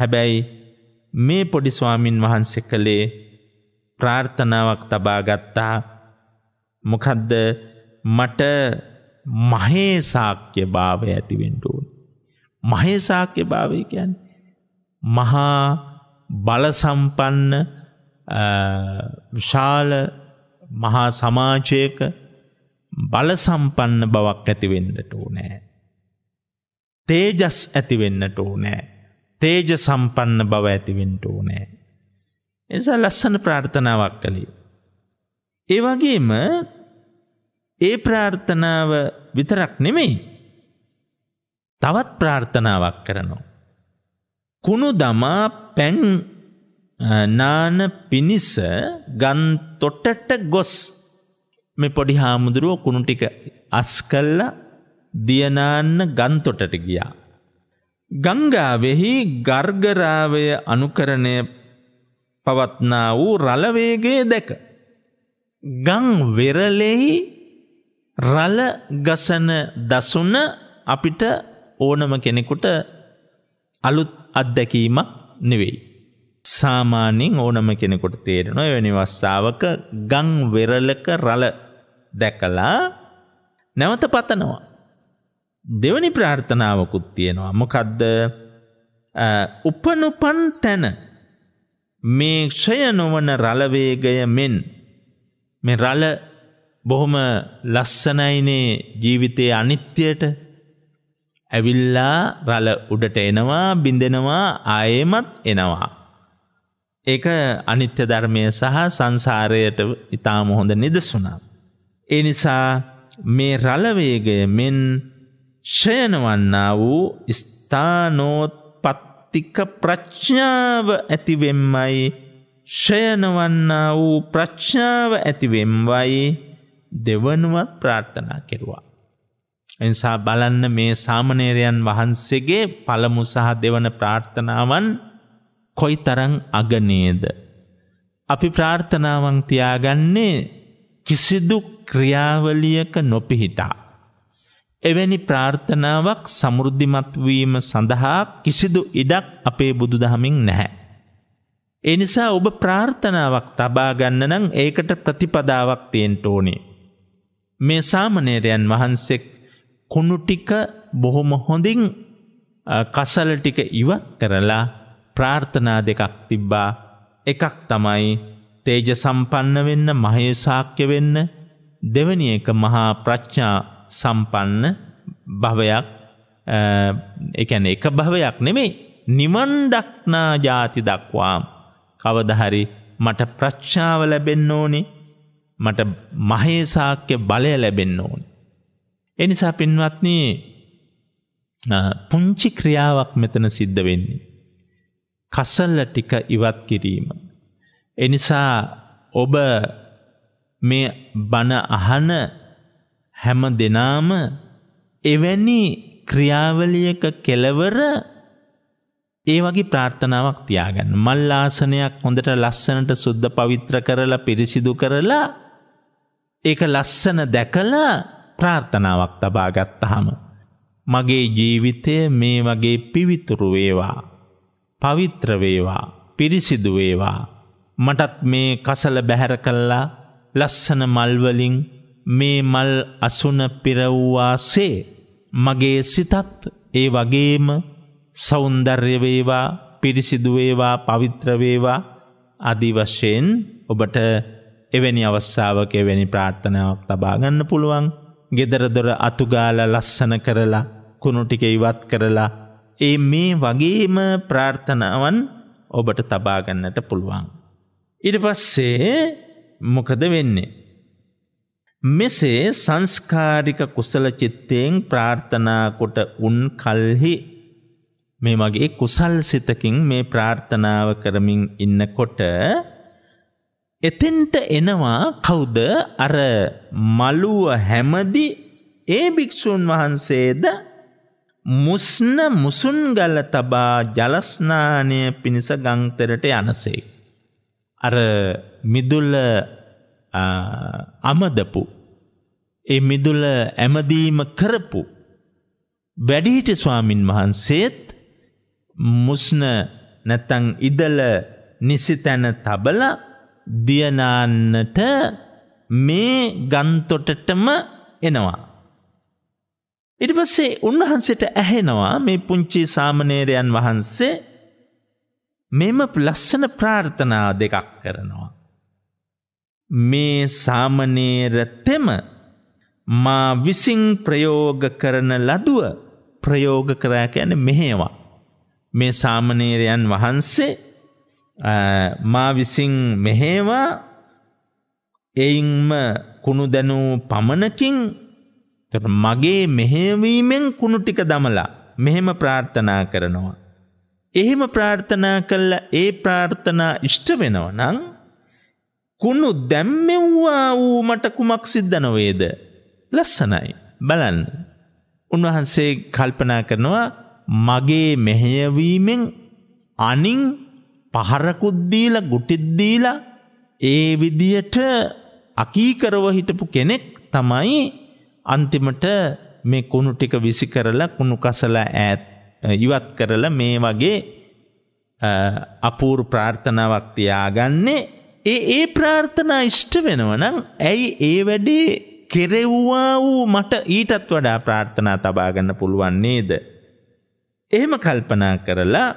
[SPEAKER 1] හැබැයි මේ පොඩි ස්වාමින් වහන්සේ කළේ ප්‍රාර්ථනාවක් තබා ගත්තා. මොකද්ද? මට මහේ ශාක්‍ය භාවය ඇති වෙන්න ඕන. මහේ ශාක්‍ය භාවය කියන්නේ මහා බලසම්පන්න විශාල මහා සමාජයක බලසම්පන්න බවක් ඇතිවෙන්නට ඕනෑ. තේජස් ඇතිවෙන්නට ඕනෑ. තේජ සම්පන්න බව ඇතිවෙන්ට ඕනෑ. එනිසා ලස්සන ප්‍රාර්ථනාවක් කළේ. ඒවගේම ඒ ප්‍රාර්ථනාව විතරක් නෙමෙයි. තවත් ප්‍රාර්ථනාවක් කරනවා. කුණු දමා පැන් නාන පිණිස ගන් තොටට ගොස් මේ පොඩි හාමුදුරුව කුණු ටික අස් කල්ලා දියනාන්න ගන්තොටට ගියා. ගංගාවෙහි ගර්ගරාවය අනුකරණය පවත්නා වූ රලවේගේ දැක. ගං වෙරලෙහි රල ගසන දසුන අපිට ඕනම කෙනෙකුට අලුත් අත්දැකීමක් නෙවෙයි. සාමාන්‍යයෙන් ඕනම කෙනෙකොට තේරෙනවා එවැනි වස්සාාවක ගං වෙරලක රල දැකලා නැවත පතනවා. දෙවනි ප්‍රාර්ථනාවකුත් තියෙනවා මොකදද උපනුපන් තැන මේ ක්ෂය නොවන රලවේගය මෙන් මේ රල බොහොම ලස්සනයිනේ ජීවිතයේ අනිත්‍යයට ඇවිල්ලා රල උඩට එනවා බිඳෙනවා ආයෙමත් එනවා. ඒක අනිත්‍ය ධර්මය සහ සංසාරයට ඉතාම හොඳ නිදසුනක්. ඒ නිසා මේ රලවේගය මෙන් ෂයනවන්නා වූ ස්ථානෝත්පත්තික ප්‍රඥාව ඇතිවෙම්මයි ෂයනවන්නා වූ ප්‍රඥාව ඇතිවෙම්වයි දෙවනුවත් ප්‍රාර්ථනා කෙරුවා. එනිසා බලන්න මේ සාමනේරයන් වහන්සේගේ පළමු සහ දෙවන ප්‍රාර්ථනාවන් කොයි තරං අගනේද. අපි ප්‍රාර්ථනාවන් තියාගන්නේ කිසිදු ක්‍රියාවලියක නොපිහිටා. එවැනි ප්‍රාර්ථනාවක් සමෘද්ධිමත්වීම සඳහා කිසිදු ඉඩක් අපේ බුදුදහමින් නැහැ. ඒ නිසා ඔබ ප්‍රාර්ථනාවක් තබා ගන්න නම් ඒකට ප්‍රතිපදාවක් තියෙන්න ඕනේ. මේ සාමණේරයන් වහන්සේ කුණු ටික බොහොම හොඳින් කසල ටික ඉවත් කරලා ප්‍රාර්ථනා දෙකක් තිබ්බා එකක් තමයි තේජ සම්පන්න වෙන්න මහේසාක්‍ය වෙන්න දෙවැනි එක මහා ප්‍රඥා සම්පන්න භවයක් එකැන එක භවයක් නෙමේ නිවන් දක්නා ජාති දක්වාම් කවදහරි මට ප්‍රච්ඡාව ලැබෙන්න ඕනේ මට මහේසාක්‍ය බලය ලැබෙන්න ඕන එනිසා පින්වත්න්නේ පුංචි ක්‍රියාවක් මෙතන සිද්ධ වෙන්නේ. කසල්ල ටික ඉවත් කිරීම. එනිසා ඔබ මේ බණ අහන හැම දෙනාම එවැනි ක්‍රියාවලියක කෙලවර ඒ වගේ ප්‍රාර්ථනාවක් තියාගන්න. මල් ආසනයක් හොඳට ලස්සනට සුද්ධ පවිත්‍ර කරලා පිරිසිදු කරලා ඒක ලස්සන දැකලා ප්‍රාර්ථනාවක් තබා ගත්තහම. මගේ ජීවිතය මේ වගේ පිවිතුරු වේවා. පවිත්‍ර වේවා, පිරිසිදු වේවා. මටත් මේ කසල බැහැර කළා ලස්සන මල්වලින් මේ මල් අසුන පිරව්වාසේ මගේ සිතත් ඒ වගේම සෞන්දර්යවේවා පිරිසිදුවේවා පවිත්‍රවේවා අදිවශයෙන් ඔබට එවැනි අවස්සාාවක එවැනි ප්‍රාර්ථනාවක් තබාගන්න පුළුවන් ගෙදරදොර අතුගාල ලස්සන කරලා කුණුටික ඉවත් කරලා ඒ මේ වගේම ප්‍රාර්ථනාවන් ඔබට තබාගන්නට පුළුවන්. ඉට පස්සේ මොකද වෙන්නේ. මෙසේ සංස්කාරික කුසල චිත්තයෙන් ප්‍රාර්ථනාකොට උන් කල්හි මේ මගේ කුසල් සිතකින් මේ ප්‍රාර්ථනාව කරමින් ඉන්නකොට එතෙන්ට එනවා කවුද අර මලුව හැමදි ඒ භික්‍ෂූන් වහන්සේද මුස්න මුසුන්ගල තබා ජලස්නානය පිණිස ගංතරට යනසේ. අර මිදුල්ල අමදපු ඒ මිදුල ඇමදීම කරපු වැඩිහිට ස්වාමින් වහන්සේත් මුස්න නැතන් ඉදල නිසි තැන තබලා දියනාන්නට මේ ගන්තොටටම එනවා. ඉට පස්සේ උන්වහන්සේට ඇහෙනවා මේ පුංචි සාමනේරයන් වහන්සේ මෙම ලස්සන ප්‍රාර්ථනා දෙකක් කරනවා. මේ සාමනේරතෙම මා විසින් ප්‍රයෝග කරන ලදුව ප්‍රයෝග කරා කියන මෙහෙවා. මේ සාමනේරයන් වහන්සේ මා විසින් මෙහෙවා එයින්ම කුණු දැනූ පමණකින් මගේ මෙහෙවීමෙන් කුණු ටික දමලා මෙහෙම ප්‍රාර්ථනා කරනවා. එහෙම ප්‍රාර්ථනා කළා ඒ ප්‍රාර්ථනා ඉෂ්ට වෙනවා නම් කුණු දැම්මෙව්වා වූ මට කුමක් සිද්ධ නොවේද? ලස්සනයි. බලන්න. උන්වහන්සේ කල්පනා කරනවා මගේ මෙහෙයවීමෙන් අනින් පහරකුද්දීල ගුටිද්දීල ඒ විදියට අකීකරව හිටපු කෙනෙක් තමයි අන්තිමට මේ කුණු ටික විසි කරලා කුණු කසල ඈත් ඉවත් කරලා මේ වගේ අපූර් ප්‍රාර්ථනාවක් තියාගන්නේ ඒ ඒ ප්‍රාර්ථනා ඉෂ්ට වෙනවනම් ඇයි ඒ වැඩේ කෙරෙව්වා වූ මට ඊටත් වඩා ප්‍රාර්ථනා තබාගන්න පුළුවන් නේද. එහෙම කල්පනා කරලා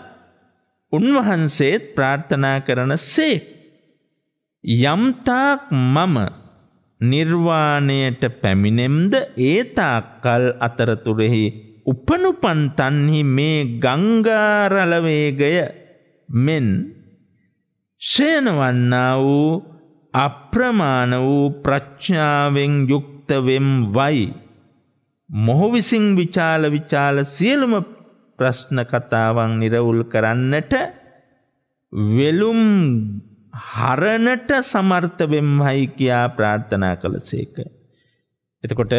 [SPEAKER 1] උන්වහන්සේත් ප්‍රාර්ථනා කරන සේ. යම්තාක් මම නිර්වාණයට පැමිණෙම්ද ඒතාක්කල් අතරතුරෙහි උපනුපන්තන්හි මේ ගංගාරලවේගය මෙන් ශයනවන්නා වූ අප්‍රමාණ වූ ප්‍රඥාවෙන් යුක්තවෙම් වයි. මොහු විසින් විචාල විචාල සියලුම ප්‍රශ්න කතාවන් නිරවුල් කරන්නට වෙලුම් හරණට සමර්ථ වෙම්හයි කියා ප්‍රාර්ථනා කළසේක. එතකොට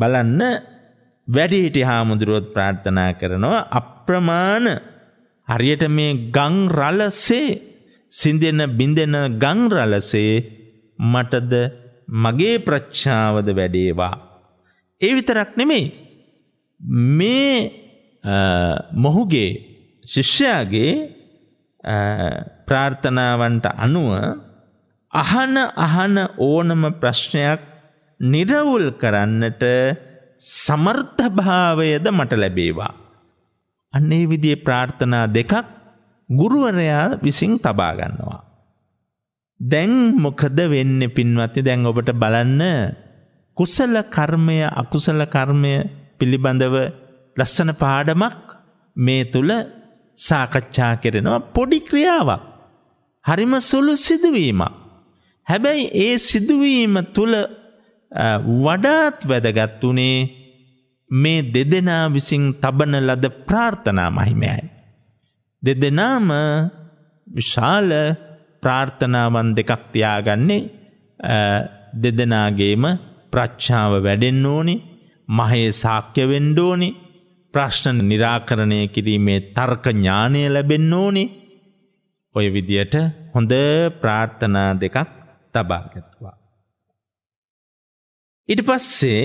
[SPEAKER 1] බලන්න වැඩිහිටි හාමුදුරුවොත් ප්‍රාර්ථනා කරනවා අප්‍රමාණ හරියට මේ ගං රලසේ සිඳෙන බිඳෙන ගං රලසේ මටද මගේ ප්‍රඥාවද වැඩේවා. ඒ විතරක් නෙමෙයි මේ මොහුගේ ශිෂ්‍යයාගේ ප්‍රාර්ථනාවන්ට අනුව අහන අහන ඕනම ප්‍රශ්නයක් නිරවුල් කරන්නට සමර්ථභාවයද මට ලැබේවා. අන්නේ විදිේ ප්‍රාර්ථනා දෙකක් ගුරුවරයා විසින් තබා ගන්නවා. දැන් මොකද වෙන්න පින්වත්ති දැන් ඔබට බලන්න කුසල කර්මය අකුසල කර්මය පිළිබඳව ලස්සන පාඩමක් මේ තුළ සාකච්ඡා කෙරෙනවා පොඩි ක්‍රියාවක්. හරිම සුළු සිදුවීමක්. හැබැයි ඒ සිදුවීම තුළ වඩාත් වැදගත් වනේ මේ දෙදෙනා විසින් තබන ලද ප්‍රාර්ථනා මහිමයයි. දෙදෙනාම විශාල ප්‍රාර්ථනාවන් දෙකක් තියාගන්නේ දෙදෙනාගේම ප්‍රච්ඡාව වැඩෙන්න ඕනි මහේ සාක්‍ය වෙන්ඩෝනිි ප්‍රශ්න නිරාකරණය කිරීමේ තර්ක ඥානය ලැබෙන්න ඕනේ. ඔය විදියට හොඳ ප්‍රාර්ථනා දෙකක් තබාගත්වා. ඊට පස්සේ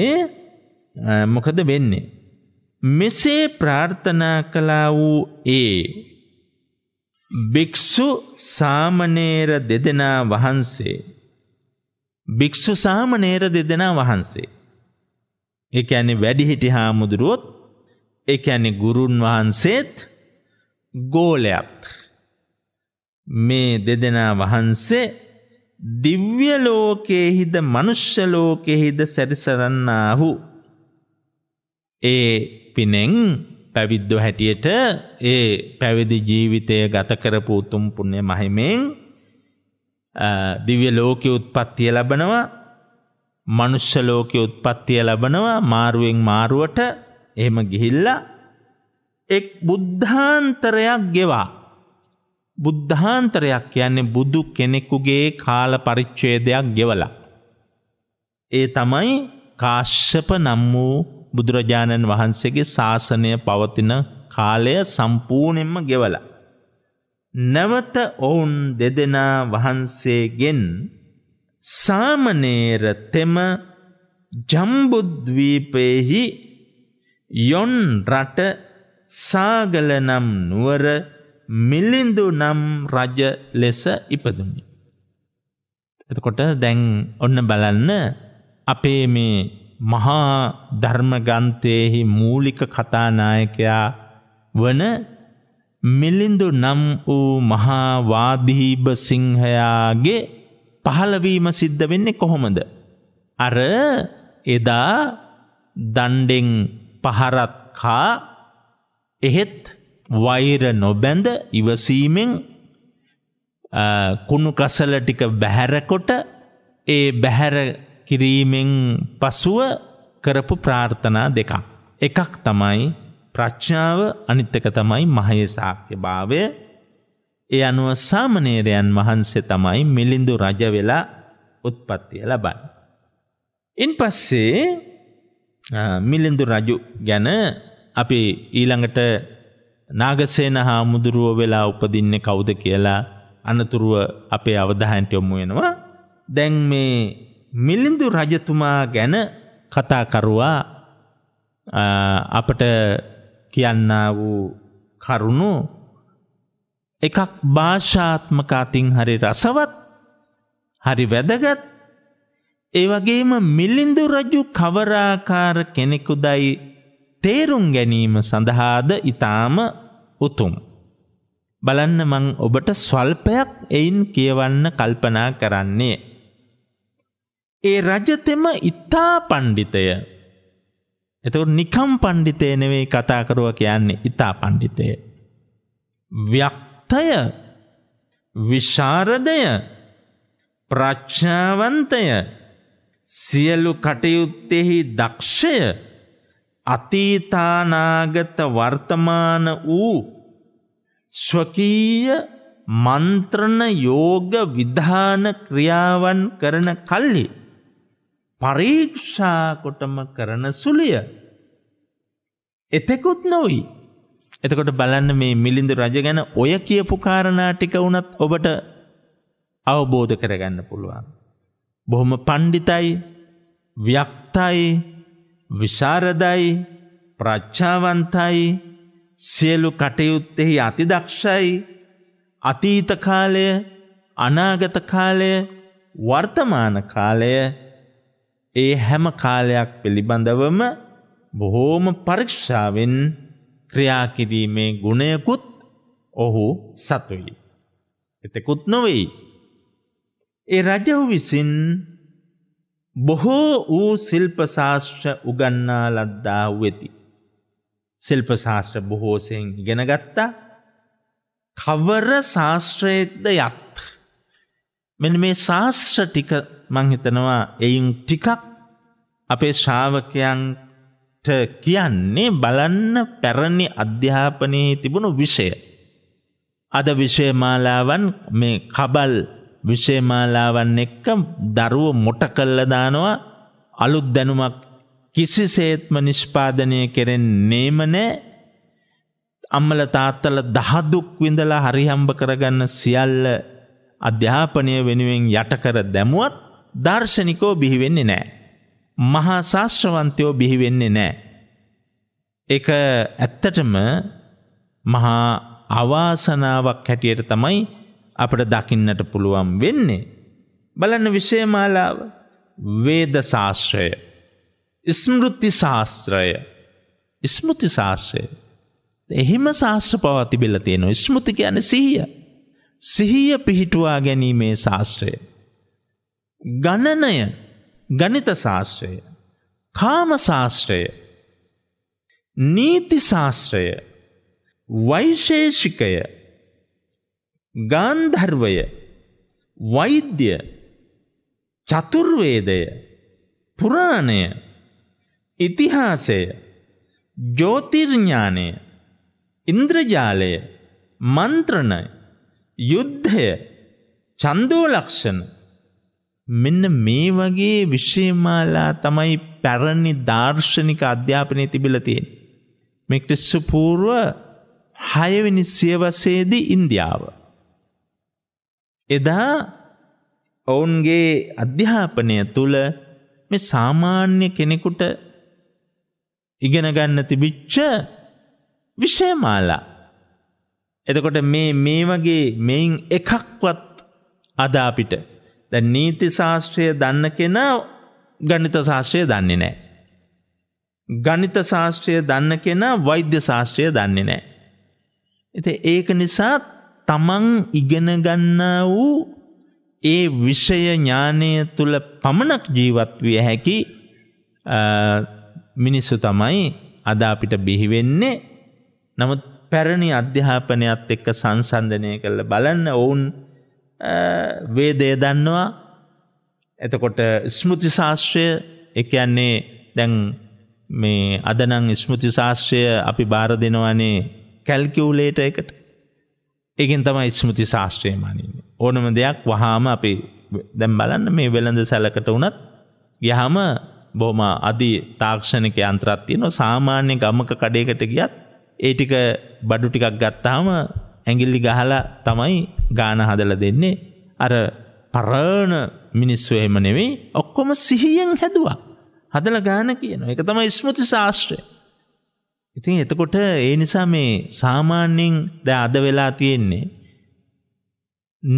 [SPEAKER 1] මොකද වෙන්නේ? මෙසේ ප්‍රාර්ථනා කළා වූ ඒ භික්ෂු සාමණේර දෙදෙනා වහන්සේ භික්ෂු සාමණේර දෙදෙනා වහන්සේ ඒ කියන්නේ වැඩිහිටි හාමුදුරුවොත් එකැනෙ ගුරුන් වහන්සේත් ගෝලයත් මේ දෙදෙනා වහන්සේ දිව්‍ය ලෝකයෙහිද මනුෂ්‍ය ලෝකෙහිද සැරිසරන්නාහු ඒ පිනෙන් පැවිද්දො හැටියට ඒ පැවිදි ජීවිතය ගත කරපු උතුම් පුණ්‍ය මහිමෙන් දිව්‍ය ලෝකෙ උත්පත්තිය ලබනවා මනුෂ්‍ය ලෝකෙ උත්පත්තිය ලබනවා මාරුවෙන් මාරුවට එහෙම ගිහිල්ලා එක් බුද්ධාන්තරයක් ගෙවා බුද්ධාන්තරයක් කියන්නේ බුදු කෙනෙකුගේ කාල පරිච්ඡේදයක් ගෙවලා ඒ තමයි කාශ්‍යප නම් වූ බුදුරජාණන් වහන්සේගේ ශාසනය පවතින කාලය සම්පූර්ණයෙන්ම ගෙවලා නැවත ඔවුන් දෙදෙනා වහන්සේගෙන් සාමනේර තෙම ජම්බුද්වීපයේහි යොන් රට සාගල නම් නුවර මිලිඳු නම් රජ ලෙස ඉපදුනි. එතකොට දැන් ඔන්න බලන්න අපේ මේ මහා ධර්මගන්තයෙහි මූලික කතානායකයා වන මිලිඳු නම් වූ මහා වාදීබ සිංහයාගේ පහළවීම සිද්ධ වෙන්නේ කොහොමද? අර එදා දණ්ඩෙන් පහරත් කා එහෙත් වෛර නොබැඳ ඉවසීමෙන් කුණු කසල ටික බැහැරකොට ඒ බැහැර කිරීමෙන් පසුව කරපු ප්‍රාර්ථනා දෙකක්. එකක් තමයි ප්‍රඥාව අනිත්තක තමයි මහය සාක්‍ය භාවය ඒ අනුව සාමනේරයන් වහන්සේ තමයි මිලිඳු රජ වෙලා උත්පත්තිය ලබන්. ඉන් පස්සේ මිලිඳු රජු ගැන අපි ඊළඟට නාගසේන හාමුදුරුව වෙලා උපදින්නේ කවුද කියලා අනතුරුව අපේ අවධානයට යොමු වෙනවා. දැන් මේ මිලිඳු රජතුමා ගැන කතාකරුවා අපට කියන්නා වූ කරුණු එකක් භාෂාත්මක අතින් හරි රසවත් හරි වැදගත් ඒවගේම මිලින්දු රජු කවරාකාර කෙනෙකුදයි තේරුම් ගැනීම සඳහාද ඉතාම උතුම්. බලන්න මං ඔබට ස්වල්පයක් එයින් කියවන්න කල්පනා කරන්නේ. ඒ රජතෙම ඉතා පණ්ඩිතය. එතුර නිකම් පණ්ඩිතය නෙවෙයි කතාකරුව කියන්නේ ඉතා පණ්ඩිතය. ව්‍යක්තය විශාරදය ප්‍රච්ඥාවන්තය සියලු කටයුත්තෙහි දක්ෂය අතීතානාගත වර්තමාන වූ ස්වකීය මන්ත්‍රණ යෝග විධාන ක්‍රියාවන් කරන කල්ලි පරීක්ෂාකොටම කරන සුළිය එතෙකුත් නොවයි එතකොට බලන්න මේ මිලිඳු රජ ගැන ඔය කියපු කාරණා ටික වුණත් ඔබට අවබෝධ කරගන්න පුළුවන් බොහොම පණ්ඩිතයි ව්‍යක්තයි විශාරදයි ප්‍රච්ඡාවන්තයි සියලු කටයුත්තෙහි අතිදක්ෂයි අතීත කාලය අනාගත කාලය වර්තමාන කාලය ඒ හැම කාලයක් පිළිබඳවම බොහෝම පරීක්ෂාවෙන් ක්‍රියාකිරීමේ ගුණයකුත් ඔහු සතුයි. එතෙකුත් නොවෙයි ඒ රජහු විසින් බොහෝ වූ සිල්පශාස්ත්‍ර උගන්නා ලද්දා වෙති. සිල්පශාස්ත්‍ර බොහෝසයෙන් ඉගෙනගත්තා කවර ශාස්ත්‍රයෙක්ද යත්. මෙන මේ ශාස්ත්‍ර ටික මංහිතනවා එයින් ටිකක් අපේ ශ්‍රාවකයන්ට කියන්නේ බලන්න පැරණි අධ්‍යාපනයේ තිබුණු විෂය. අද විෂය මාලාවන් මේ කබල් විෂයමාලාවන් එක්ක දරුව මොට කල්ල දානවා අලුත් දැනුමක් කිසිසේත්ම නිෂ්පාදනය කෙරෙන් නේමනෑ අම්මල තාත්තල දහදුක් විඳලා හරිහම්බ කරගන්න සියල්ල අධ්‍යාපනය වෙනුවෙන් යටකර දැමුවත් දර්ශනිකෝ බිහිවෙන්නේ නෑ. මහා ශාස්ත්‍රවන්තයෝ බිහිවෙන්නේ නෑ. එක ඇත්තටම මහා අවාසනාවක් හැටියට තමයි අපට දකින්නට පුළුවන් වෙන්නේ. බලන්න විශේමාලාව වේද ශාස්ත්‍රය. ස්මෘති ශාස්ත්‍රය ස්මෘති ශාස්ත්‍රය. එහෙම ශාස්ත්‍ර පවති බෙල තියෙනවා ස්මෘති ගැන සිහිය. සිහිය පිහිටුවා ගැනීමේ ශාස්ත්‍රය. ගණනය ගනිත ශාස්ත්‍රය කාම ශාස්ත්‍රය නීති ශාස්ත්‍රය වෛශේෂිකය ගාන්ධර්වය වෛද්‍ය චතුර්වේදය පුරාණය ඉතිහාසය ජෝතිර්ඥානය ඉන්ද්‍රජාලය මන්ත්‍රණ යුද්ධය චන්දෝලක්ෂණ මෙන්න මේ වගේ විශ්යමාලා තමයි පැරණි දර්ශනික අධ්‍යාපනය තිබිල තියෙන. මෙක්ටිස්සු පූර්ව හයවිනි සියවසේදී ඉන්දියාව. එදා ඔවුන්ගේ අධ්‍යාපනය තුළ මේ සාමාන්‍ය කෙනෙකුට ඉගෙන ගන්න තිබිච්ච විෂයමාලා. එතකොට මේ මේ වගේ මෙයින් එකක්වත් අදාපිට දැ නීති ශාස්ත්‍රය දන්න කෙනා ගණිත ශාස්ත්‍රය දන්නේ නෑ. ගණිත ශාස්ත්‍රය දන්න කෙනා වෛද්‍ය ශාස්ත්‍රය දන්නේ නෑ. එති ඒක නිසාත් තමන් ඉගෙන ගන්නා වූ ඒ විෂය ඥානය තුල පමණක් ජීවත් විය හැකි මිනිස්සු තමයි අද අපිට බිහි වෙන්නේ. නමුත් පැරණි අධ්‍යාපනයත් එක්ක සංසන්දනය කරලා බලන්න ඔවුන් වේදය දන්නවා. එතකොට ස්මෘති ශාස්ත්‍රය ඒ කියන්නේ දැන් මේ අදනම් ස්මෘති ශාස්ත්‍රය අපි බාර දෙනවනේ කැල්කියුලේටර් එකට. ඒකෙන් තමයි ස්මෘති ශාස්ත්‍රය මනින්න ඕනම දෙයක් වහාම අපි දැම් බලන්න මේ වෙළඳ සැලකට වනත් යහම බොහම අධි තාක්ෂණක අන්ත්‍රත්තියන සාමාන්‍ය ගමක කඩයකට ගියත් ඒ ටික බඩු ටිකක් ගත්තාම ඇඟිල්ලි ගහලා තමයි ගාන හදල දෙන්නේ අර පරණ මිනිස්සු එහෙම නෙවෙයි ඔක්කොම සිහියෙන් හැදවා හදල ගාන කියන එක තමයි ස්මෘති ශාස්ත්‍රය ඉතින් එතකොට ඒ නිසා මේ සාමාන්‍යයෙන් දැ අද වෙලා තියෙන්නේ.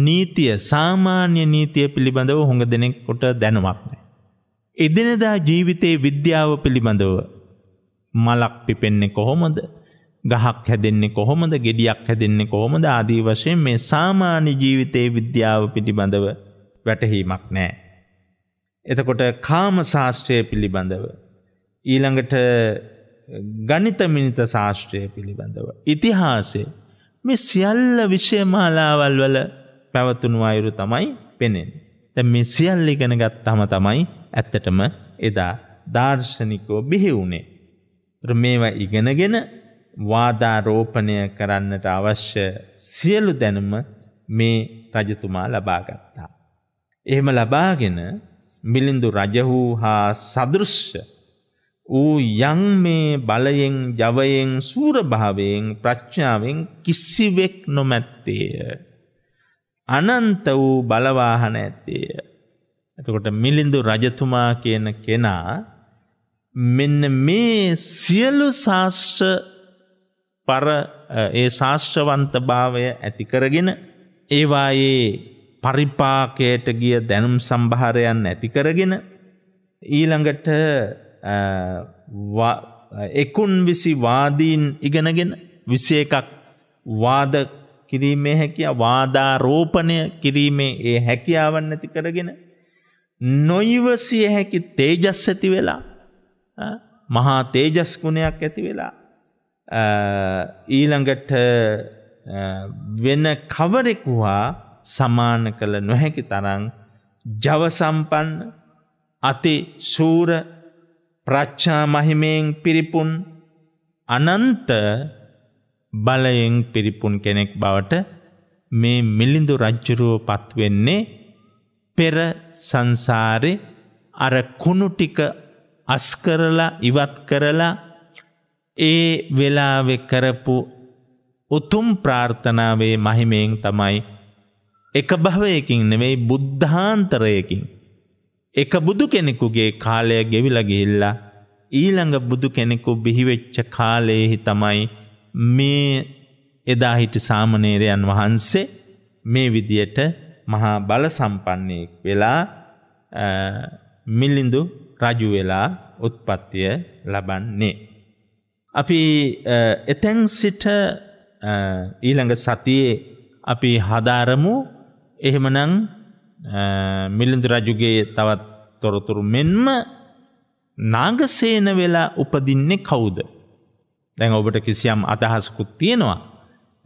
[SPEAKER 1] නීතිය සාමාන්‍ය නීතිය පිළිබඳව හොඟ දෙනෙක්කොට දැනුවක්න. එදිනදා ජීවිතයේ විද්‍යාව පිළිබඳව මලක් පිපෙන්නේ කොහොමද ගහක් හැදෙන්නේ කොහොමද ගෙඩියක් හැදෙන්නේ කොහොමද ආදී වශයෙන් මේ සාමාන්‍ය ජීවිතයේ විද්‍යාව පිළිබඳව වැටහීමක් නෑ. එතකොට කාම ශාස්ත්‍රය පිළිබඳව. ඊළඟට ගනිතමිනිත ශාස්ත්‍රය පිළිබඳව. ඉතිහාසේ මේ සියල්ල විෂයමාලාවල් වල පැවතුණු අයුරු තමයි පෙනෙන්. ද මේ සියල්ල ඉගෙන ගත්තම තමයි ඇත්තටම එදා දර්ශනිකෝ බිහි වුණේ. මේවා ඉගෙනගෙන වාදාරෝපණය කරන්නට අවශ්‍ය සියලු දැනුම මේ රජතුමා ලබාගත්තා. එහෙම ලබාගෙන මිලිඳු රජහූ හා සදෘශ්‍ය ඌ යම් මේ බලයෙන් ජවයෙන් සූරභාවයෙන් ප්‍රඥාවෙන් කිසිවෙක් නොමැත්තේය. අනන්ත වූ බලවාහන ඇත්තේය. එතකොට මිලිඳු රජතුමා කියන කෙනා මෙන්න මේ සියලු ශාස්ත්‍ර පර ඒ ශාස්ත්‍රවන්ත භාවය ඇති කරගෙන ඒවායේ පරිපාකයට ගිය දැනුම් සම්භාරයන් ඇති කරගෙන ඊළඟට එකුන්විසි වාදීන් ඉගෙනගෙන විසි එකක් වාද කිරීමේ හැකිය වාදාරෝපණය කිරීමේ ඒ හැකියාවන් නැති කරගෙන නොයිවසිය හැකි තේජස් ඇති වෙලා මහා තේජස්ගුණයක් ඇති වෙලා ඊළඟට වෙන කවරෙකුවා සමාන කළ නොහැකි තරං ජවසම්පන්න අති සූර ප්‍රඥා මහිමයෙන් පිරිපුන් අනන්ත බලයෙන් පිරිපුන් කෙනෙක් බවට මේ මිලිඳු රජ්ජුරුව පත්වෙන්නේ පෙර සංසාරෙ අර කුණු ටික අස්කරලා ඉවත් කරලා ඒ වෙලාවෙ කරපු උතුම් ප්‍රාර්ථනාවේ මහිමයෙන් තමයි එක භවයකින් නෙවෙයි බුද්ධාන්තරයකින් එක බුදු කෙනෙකුගේ කාලය ගෙවිලගිහිල්ලා ඊළඟ බුදු කෙනෙකු බිහිවෙච්ච කාලයෙහි තමයි මේ එදාහිට සාමනේරයන් වහන්සේ මේ විදියට මහා බල සම්පන්නයෙක් වෙලා මිල්ලිඳු රජු වෙලා උත්පත්තිය ලබන්නේ. අපි එතැන් සිට ඊළඟ සතියේ අපි හදාරමු එහෙමනං මිලිඳ රජුගේ තවත් තොරතුරු මෙන්ම නාගසේන වෙලා උපදින්නේ කවුද. දැන් ඔබට කිසියම් අදහසකුත් තියෙනවා.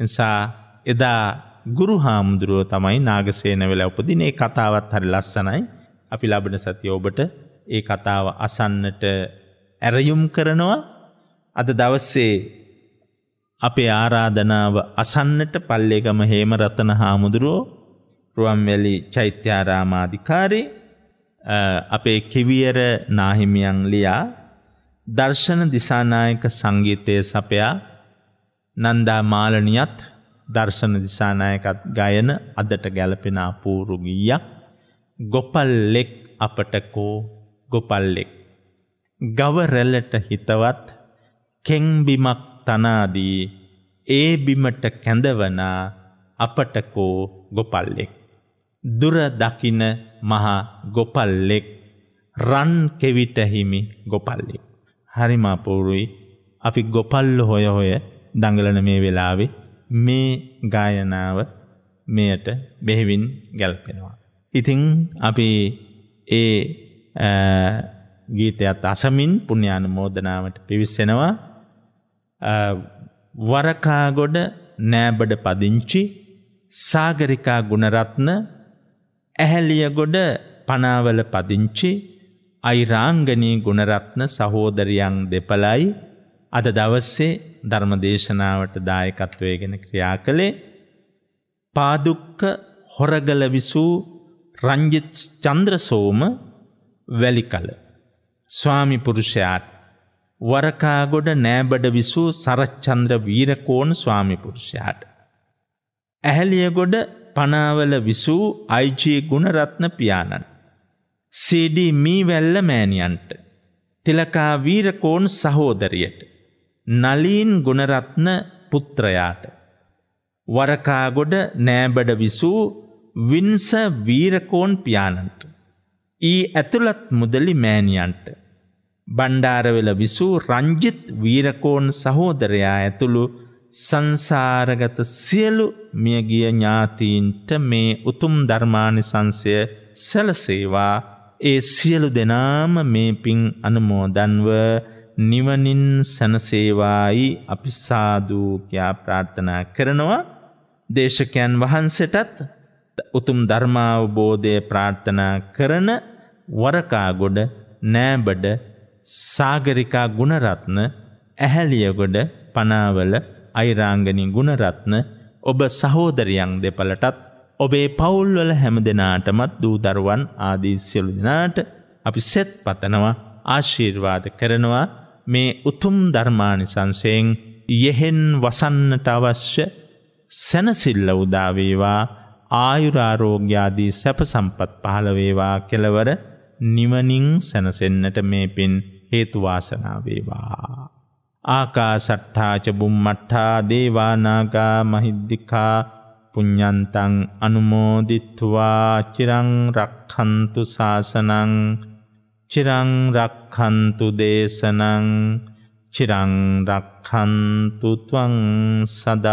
[SPEAKER 1] නිසා එදා ගුරු හාමුදුරුව තමයි නාගසේන වෙලා උපදින ඒ කතාවත් හරි ලස්සනයි අපි ලබන සතිය ඔබට ඒ කතාව අසන්නට ඇරයුම් කරනවා අද දවස්සේ අපේ ආරාධනාව අසන්නට පල්ලේගම හේමරතන හාමුදුරුවෝ රුවන්වැලි චෛත්‍යාරාමාධිකාරී අපේ කිවියර නාහිමියන් ලියා දර්ශන දිසානායක සංගීතයේ සපයා නන්දා මාලනියත් දර්ශන දිසානායකත් ගයන අදට ගැලපෙන අපූරු ගීයක් ගොපල්ලෙක් අපට කෝ ගොපල්ලෙක් ගව රැළට හිතවත් කෙන්බිමක් තනාදී ඒ බිමට කැඳවනා අපට කෝ ගොපල්ලෙක් දුර දකින මහා ගොපල්ලෙක් රන් කෙවිට හිමි ගොපල්ලෙක්. හරිම අපූරුයි අපි ගොපල්ල හොය හොය දඟලන මේ වෙලාවේ මේ ගායනාව මෙයට බෙහෙවින් ගැල්පෙනවා. ඉතිං අපි ඒ ගීතයත් අසමින් පුුණ්‍යාන මෝදනාවට පිවිස්සෙනවා වරකාගොඩ නෑබඩ පදිංචි සාගරිකා ගුණරත්න ඇහැලියගොඩ පනාවල පදිංචි අයිරාංගනී ගුණරත්න සහෝදරියන් දෙපළයි අද දවස්සේ ධර්මදේශනාවට දායකත්වයගෙන ක්‍රියා කළේ පාදුක්ක හොරගල විසූ රංජිත් චන්ද්‍රසෝම වැලිකල ස්වාමි පුරුෂයාත් වරකාගොඩ නෑබඩ විසූ සරච්චන්ද්‍ර වීරකෝන් ස්වාමි පුරුෂයාට ඇහැලියගොඩ පනාවල විසූ අයිජයේ ගුණරත්න පියාණන්. සීඩී මීවැල්ල මෑණියන්ට. තිලකා වීරකෝන් සහෝදරියට. නලීන් ගුණරත්න පුත්‍රයාට. වරකාගොඩ නෑබඩ විසූ වින්ස වීරකෝන් පියාණන්ට. ඊ ඇතුළත් මුදලි මෑණියන්ට. බණ්ඩාරවෙල විසූ රංජිත් වීරකෝන් සහෝදරයා ඇතුළු සංසාරගත සියලු මියගිය ඥාතීන්ට මේ උතුම් ධර්මානිසංසය සැලසේවා ඒ සියලු දෙනාම මේ පින් අනුමෝදන්ව නිවනින් සැනසේවායි අපි සාධූකයා ප්‍රාර්ථනා කරනවා දේශකයන් වහන්සටත් උතුම් ධර්මාවබෝධය ප්‍රාර්ථනා කරන වරකාගොඩ නෑබඩ සාගරිකා ගුණරත්න ඇහැලියගොඩ පනාවල අයිරාංගනි ගුණරත්න ඔබ සහෝදරියන් දෙපළටත් ඔබේ පවුල්වල හැම දෙනාටමත් දූ දරුවන් ආදී සියලු දෙනාට අපි සෙත් පතනවා ආශිර්වාද කරනවා මේ උතුම් ධර්මානිසංසයෙන් යෙහෙන් වසන්නට අවශ්‍ය සැනසිල්ල උදාවේවා ආයුරාරෝග්‍යාදී සැප සම්පත් පහළවේවා කෙලවර නිවනින් සැනසෙන්නට මේ පින් හේතුවාසනාවේවා. ආකාසට්ඨාච බුම්මට්ඨා දේවානාගා මහිද්దికා පුඤ්ඤන්තං අනුමෝදිත්වා චිරං රක්ඛන්තු සාසනං චිරං රක්ඛන්තු දේශනං චිරං රක්ඛන්තු ත්වං සදා